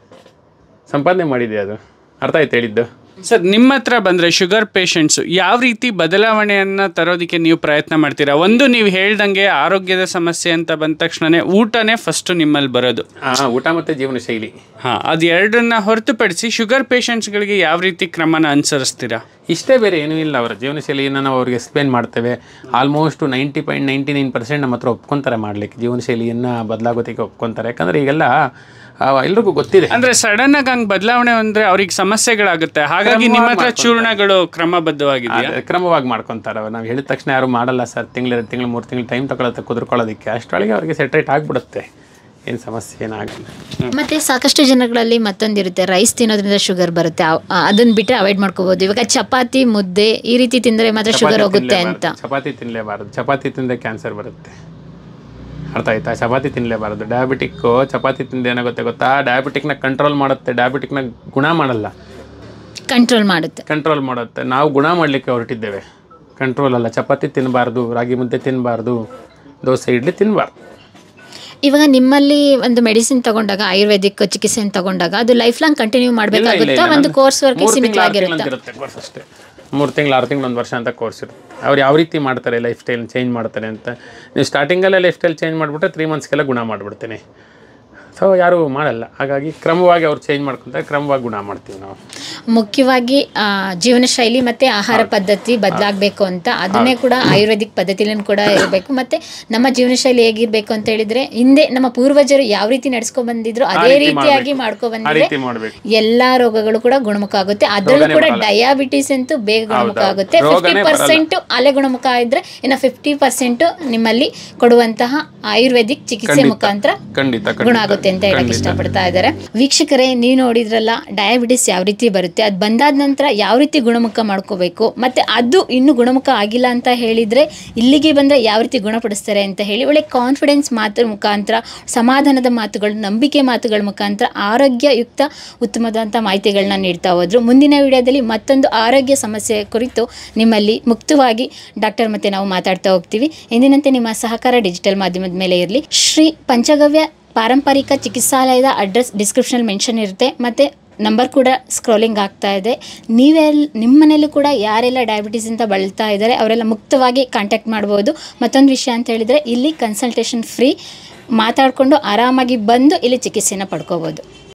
ಸಂಪಾದನೆ ಮಾಡಿದೆ ಅದು ಅರ್ಥ ಆಯ್ತು ಹೇಳಿದ್ದು ಸರ್ ನಿಮ್ಮ ಹತ್ರ ಬಂದರೆ ಶುಗರ್ ಪೇಷಂಟ್ಸು ಯಾವ ರೀತಿ ಬದಲಾವಣೆಯನ್ನು ತರೋದಕ್ಕೆ ನೀವು ಪ್ರಯತ್ನ ಮಾಡ್ತೀರಾ ಒಂದು ನೀವು ಹೇಳ್ದಂಗೆ ಆರೋಗ್ಯದ ಸಮಸ್ಯೆ ಅಂತ ಬಂದ ತಕ್ಷಣನೇ ಊಟನೇ ಫಸ್ಟು ನಿಮ್ಮಲ್ಲಿ ಬರೋದು ಹಾಂ ಊಟ ಮತ್ತು ಜೀವನ ಶೈಲಿ ಹಾಂ ಅದು ಎರಡನ್ನ ಹೊರತುಪಡಿಸಿ ಶುಗರ್ ಪೇಷಂಟ್ಸ್ಗಳಿಗೆ ಯಾವ ರೀತಿ ಕ್ರಮನ ಅನುಸರಿಸ್ತೀರಾ ಇಷ್ಟೇ ಬೇರೆ ಏನೂ ಇಲ್ಲ ಅವರ ಜೀವನ ಶೈಲಿಯನ್ನು ನಾವು ಅವ್ರಿಗೆ ಎಕ್ಸ್ಪ್ಲೇನ್ ಮಾಡ್ತೇವೆ almost ninety point ninety nine percent ನಮ್ಮ ಹತ್ರ ಒಪ್ಕೊತಾರೆ ಮಾಡಲಿಕ್ಕೆ ಜೀವನ ಶೈಲಿಯನ್ನು ಬದಲಾಗೋದಕ್ಕೆ ಒಪ್ಕೊತಾರೆ ಯಾಕಂದರೆ ಈಗೆಲ್ಲ ಎಲ್ರಿಗೂ ಗೊತ್ತಿದೆ ಅಂದ್ರೆ ಸಡನ್ ಆಗಿ ಹಂಗ್ ಬದಲಾವಣೆ ಅಂದ್ರೆ ಅವ್ರಿಗೆ ಸಮಸ್ಯೆಗಳಾಗುತ್ತೆ ಹಾಗಾಗಿ ನಿಮ್ಮ ಹತ್ರ ಚೂರ್ಣಗಳು ಕ್ರಮಬದ್ಧವಾಗಿದೆ ಕ್ರಮವಾಗಿ ಮಾಡ್ಕೊಂತಾರ ನಾವು ಹೇಳಿದ ತಕ್ಷಣ ಯಾರು ಮಾಡಲ್ಲ ಸರ್ ತಿಂಗಳು ಎರಡು ತಿಂಗಳು ಮೂರು ತಿಂಗಳು ಟೈಮ್ ತಗೊಳತ್ತೆ ಕುದ್ರಕೊಳ್ಳೋದಕ್ಕೆ ಅಷ್ಟೊಳಗೆ ಅವ್ರಿಗೆ ಸೆಟ್ರೇಟ್ ಆಗಿಬಿಡುತ್ತೆ ಏನು ಸಮಸ್ಯೆ ಏನಾಗಲ್ಲ ಮತ್ತೆ ಸಾಕಷ್ಟು ಜನಗಳಲ್ಲಿ ಮತ್ತೊಂದಿರುತ್ತೆ ರೈಸ್ ತಿನ್ನೋದ್ರಿಂದ ಶುಗರ್ ಬರುತ್ತೆ ಅದನ್ನ ಬಿಟ್ಟರೆ ಅವಾಯ್ಡ್ ಮಾಡ್ಕೋಬಹುದು ಇವಾಗ ಚಪಾತಿ ಮುದ್ದೆ ಈ ರೀತಿ ತಿಂದರೆ ಮಾತ್ರ ಶುಗರ್ ಹೋಗುತ್ತೆ ಅಂತ ಚಪಾತಿ ತಿನ್ನಲೇಬಾರದು ಚಪಾತಿ ತಿಂದರೆ ಕ್ಯಾನ್ಸರ್ ಬರುತ್ತೆ ಅರ್ಥ ಆಯ್ತಾ ಚಪಾತಿ ತಿನ್ಲೇಬಾರದು ಡಯಾಬಿಟಿಕ್ಕು ಚಪಾತಿ ತಿಂದು ಏನಾಗುತ್ತೆ ಗೊತ್ತಾ ಡಯಾಬಿಟಿಕ್ನ ಕಂಟ್ರೋಲ್ ಮಾಡುತ್ತೆ ಡಯಾಬಿಟಿಕ್ನ ಗುಣ ಮಾಡಲ್ಲ ಕಂಟ್ರೋಲ್ ಮಾಡುತ್ತೆ ಕಂಟ್ರೋಲ್ ಮಾಡುತ್ತೆ ನಾವು ಗುಣ ಮಾಡಲಿಕ್ಕೆ ಹೊರಟಿದ್ದೇವೆ ಕಂಟ್ರೋಲ್ ಅಲ್ಲ ಚಪಾತಿ ತಿನ್ನಬಾರ್ದು ರಾಗಿ ಮುದ್ದೆ ತಿನ್ನಬಾರ್ದು ದೋಸೆ ಇಡ್ಲಿ ತಿನ್ಬಾರ್ದು ಇವಾಗ ನಿಮ್ಮಲ್ಲಿ ಒಂದು ಮೆಡಿಸಿನ್ ತಗೊಂಡಾಗ ಆಯುರ್ವೇದಿಕ್ ಚಿಕಿತ್ಸೆ ತಗೊಂಡಾಗ ಅದು ಲೈಫ್ ಲಾಂಗ್ ಕಂಟಿನ್ಯೂ ಮಾಡಬೇಕಾಗುತ್ತೆ ಒಂದು ಕೋರ್ಸ್ ವರ್ಕ್ ಸಿಮಿಲರ್ ಆಗಿರುತ್ತೆ ಮೂರು ತಿಂಗಳು ಆರು ತಿಂಗಳು ಒಂದು ವರ್ಷ ಅಂತ ಕೋರ್ಸ್ ಇರುತ್ತೆ ಅವ್ರು ಯಾವ ರೀತಿ ಮಾಡ್ತಾರೆ ಲೈಫ್ ಸ್ಟೈಲ್ ಚೇಂಜ್ ಮಾಡ್ತಾರೆ ಅಂತ ನೀವು ಸ್ಟಾರ್ಟಿಂಗಲ್ಲೇ ಲೈಫ್ ಸ್ಟೈಲ್ ಚೇಂಜ್ ಮಾಡಿಬಿಟ್ರೆ ತ್ರೀ ಮಂತ್ಸ್ಗೆಲ್ಲ ಗುಣ ಮಾಡಿಬಿಡ್ತೀನಿ ಸೊ ಯಾರು ಮಾಡಲ್ಲ ಹಾಗಾಗಿ ಕ್ರಮವಾಗಿ ಅವ್ರು ಚೇಂಜ್ ಮಾಡ್ಕೊತಾರೆ ಕ್ರಮವಾಗಿ ಗುಣ ಮಾಡ್ತೀವಿ ನಾವು ಮುಖ್ಯವಾಗಿ ಜೀವನ ಶೈಲಿ ಮತ್ತೆ ಆಹಾರ ಪದ್ಧತಿ ಬದಲಾಗಬೇಕು ಅಂತ ಅದನ್ನೇ ಕೂಡ ಆಯುರ್ವೇದಿಕ್ ಪದ್ಧತಿಲಿ ಕೂಡ ಇರಬೇಕು ಮತ್ತೆ ನಮ್ಮ ಜೀವನ ಶೈಲಿ ಹೇಗಿರಬೇಕು ಅಂತ ಹೇಳಿದ್ರೆ ಹಿಂದೆ ನಮ್ಮ ಪೂರ್ವಜರು ಯಾವ ರೀತಿ ನಡೆಸ್ಕೊಂಡ್ ಬಂದಿದ್ರು ಅದೇ ರೀತಿಯಾಗಿ ಮಾಡ್ಕೊ ಬಂದಿದ್ರೆ ಎಲ್ಲಾ ರೋಗಗಳು ಕೂಡ ಗುಣಮುಖ ಆಗುತ್ತೆ ಅದರಲ್ಲೂ ಕೂಡ ಡಯಾಬಿಟಿಸ್ ಅಂತೂ ಬೇಗ ಗುಣಮುಖ ಆಗುತ್ತೆ ಫಿಫ್ಟಿ ಪರ್ಸೆಂಟ್ ಅಲೆ ಗುಣಮುಖ ಆದ್ರೆ ಇನ್ನು ಫಿಫ್ಟಿ ಪರ್ಸೆಂಟ್ ನಿಮ್ಮಲ್ಲಿ ಕೊಡುವಂತಹ ಆಯುರ್ವೇದಿಕ್ ಚಿಕಿತ್ಸೆ ಮುಖಾಂತರ ಗುಣ ಆಗುತ್ತೆ ಬರುತ್ತೆ ಅಂತ ಹೇಳಕ್ ಇಷ್ಟಪಡ್ತಾ ಇದ್ದಾರೆ ವೀಕ್ಷಕರೇ ನೀವು ನೋಡಿದ್ರಲ್ಲ ಡಯಾಬಿಟಿಸ್ ಯಾವ ರೀತಿ ಬರುತ್ತೆ ಅದು ಬಂದಾದ ನಂತರ ಯಾವ ರೀತಿ ಗುಣಮುಖ ಮಾಡ್ಕೋಬೇಕು ಮತ್ತೆ ಅದು ಇನ್ನು ಗುಣಮುಖ ಆಗಿಲ್ಲ ಅಂತ ಹೇಳಿದ್ರೆ ಇಲ್ಲಿಗೆ ಬಂದ್ರೆ ಯಾವ ರೀತಿ ಗುಣಪಡಿಸ್ತಾರೆ ಅಂತ ಹೇಳಿ ಒಳ್ಳೆ ಕಾನ್ಫಿಡೆನ್ಸ್ ಮಾತ್ರ ಮುಖಾಂತರ ಸಮಾಧಾನದ ಮಾತುಗಳು ನಂಬಿಕೆ ಮಾತುಗಳ ಮುಖಾಂತರ ಆರೋಗ್ಯಯುಕ್ತ ಉತ್ತಮದಂತ ಮಾಹಿತಿಗಳನ್ನ ನೀಡ್ತಾ ಹೋದ್ರು ಮುಂದಿನ ವಿಡಿಯೋದಲ್ಲಿ ಮತ್ತೊಂದು ಆರೋಗ್ಯ ಸಮಸ್ಯೆ ಕುರಿತು ನಿಮ್ಮಲ್ಲಿ ಮುಕ್ತವಾಗಿ ಡಾಕ್ಟರ್ ಮತ್ತೆ ನಾವು ಮಾತಾಡ್ತಾ ಹೋಗ್ತೀವಿ ಎಂದಿನಂತೆ ನಿಮ್ಮ ಸಹಕಾರ ಡಿಜಿಟಲ್ ಮಾಧ್ಯಮದ ಮೇಲೆ ಇರಲಿ ಶ್ರೀ ಪಂಚಗವ್ಯ ಪಾರಂಪರಿಕ ಚಿಕಿತ್ಸಾಲಯದ ಅಡ್ರೆಸ್ ಡಿಸ್ಕ್ರಿಪ್ಷನಲ್ಲಿ ಮೆನ್ಷನ್ ಇರುತ್ತೆ ಮತ್ತು ನಂಬರ್ ಕೂಡ ಸ್ಕ್ರೋಲಿಂಗ್ ಆಗ್ತಾ ಇದೆ ನೀವೆಲ್ ನಿಮ್ಮ ಮನೇಲೂ ಕೂಡ ಯಾರೆಲ್ಲ ಅಂತ ಬಳಲ್ತಾ ಇದ್ದಾರೆ ಅವರೆಲ್ಲ ಮುಕ್ತವಾಗಿ ಕಾಂಟ್ಯಾಕ್ಟ್ ಮಾಡ್ಬೋದು ಮತ್ತೊಂದು ವಿಷಯ ಅಂತ ಹೇಳಿದರೆ ಇಲ್ಲಿ ಕನ್ಸಲ್ಟೇಷನ್ ಫ್ರೀ ಮಾತಾಡಿಕೊಂಡು ಆರಾಮಾಗಿ ಬಂದು ಇಲ್ಲಿ ಚಿಕಿತ್ಸೆನ ಪಡ್ಕೋಬೋದು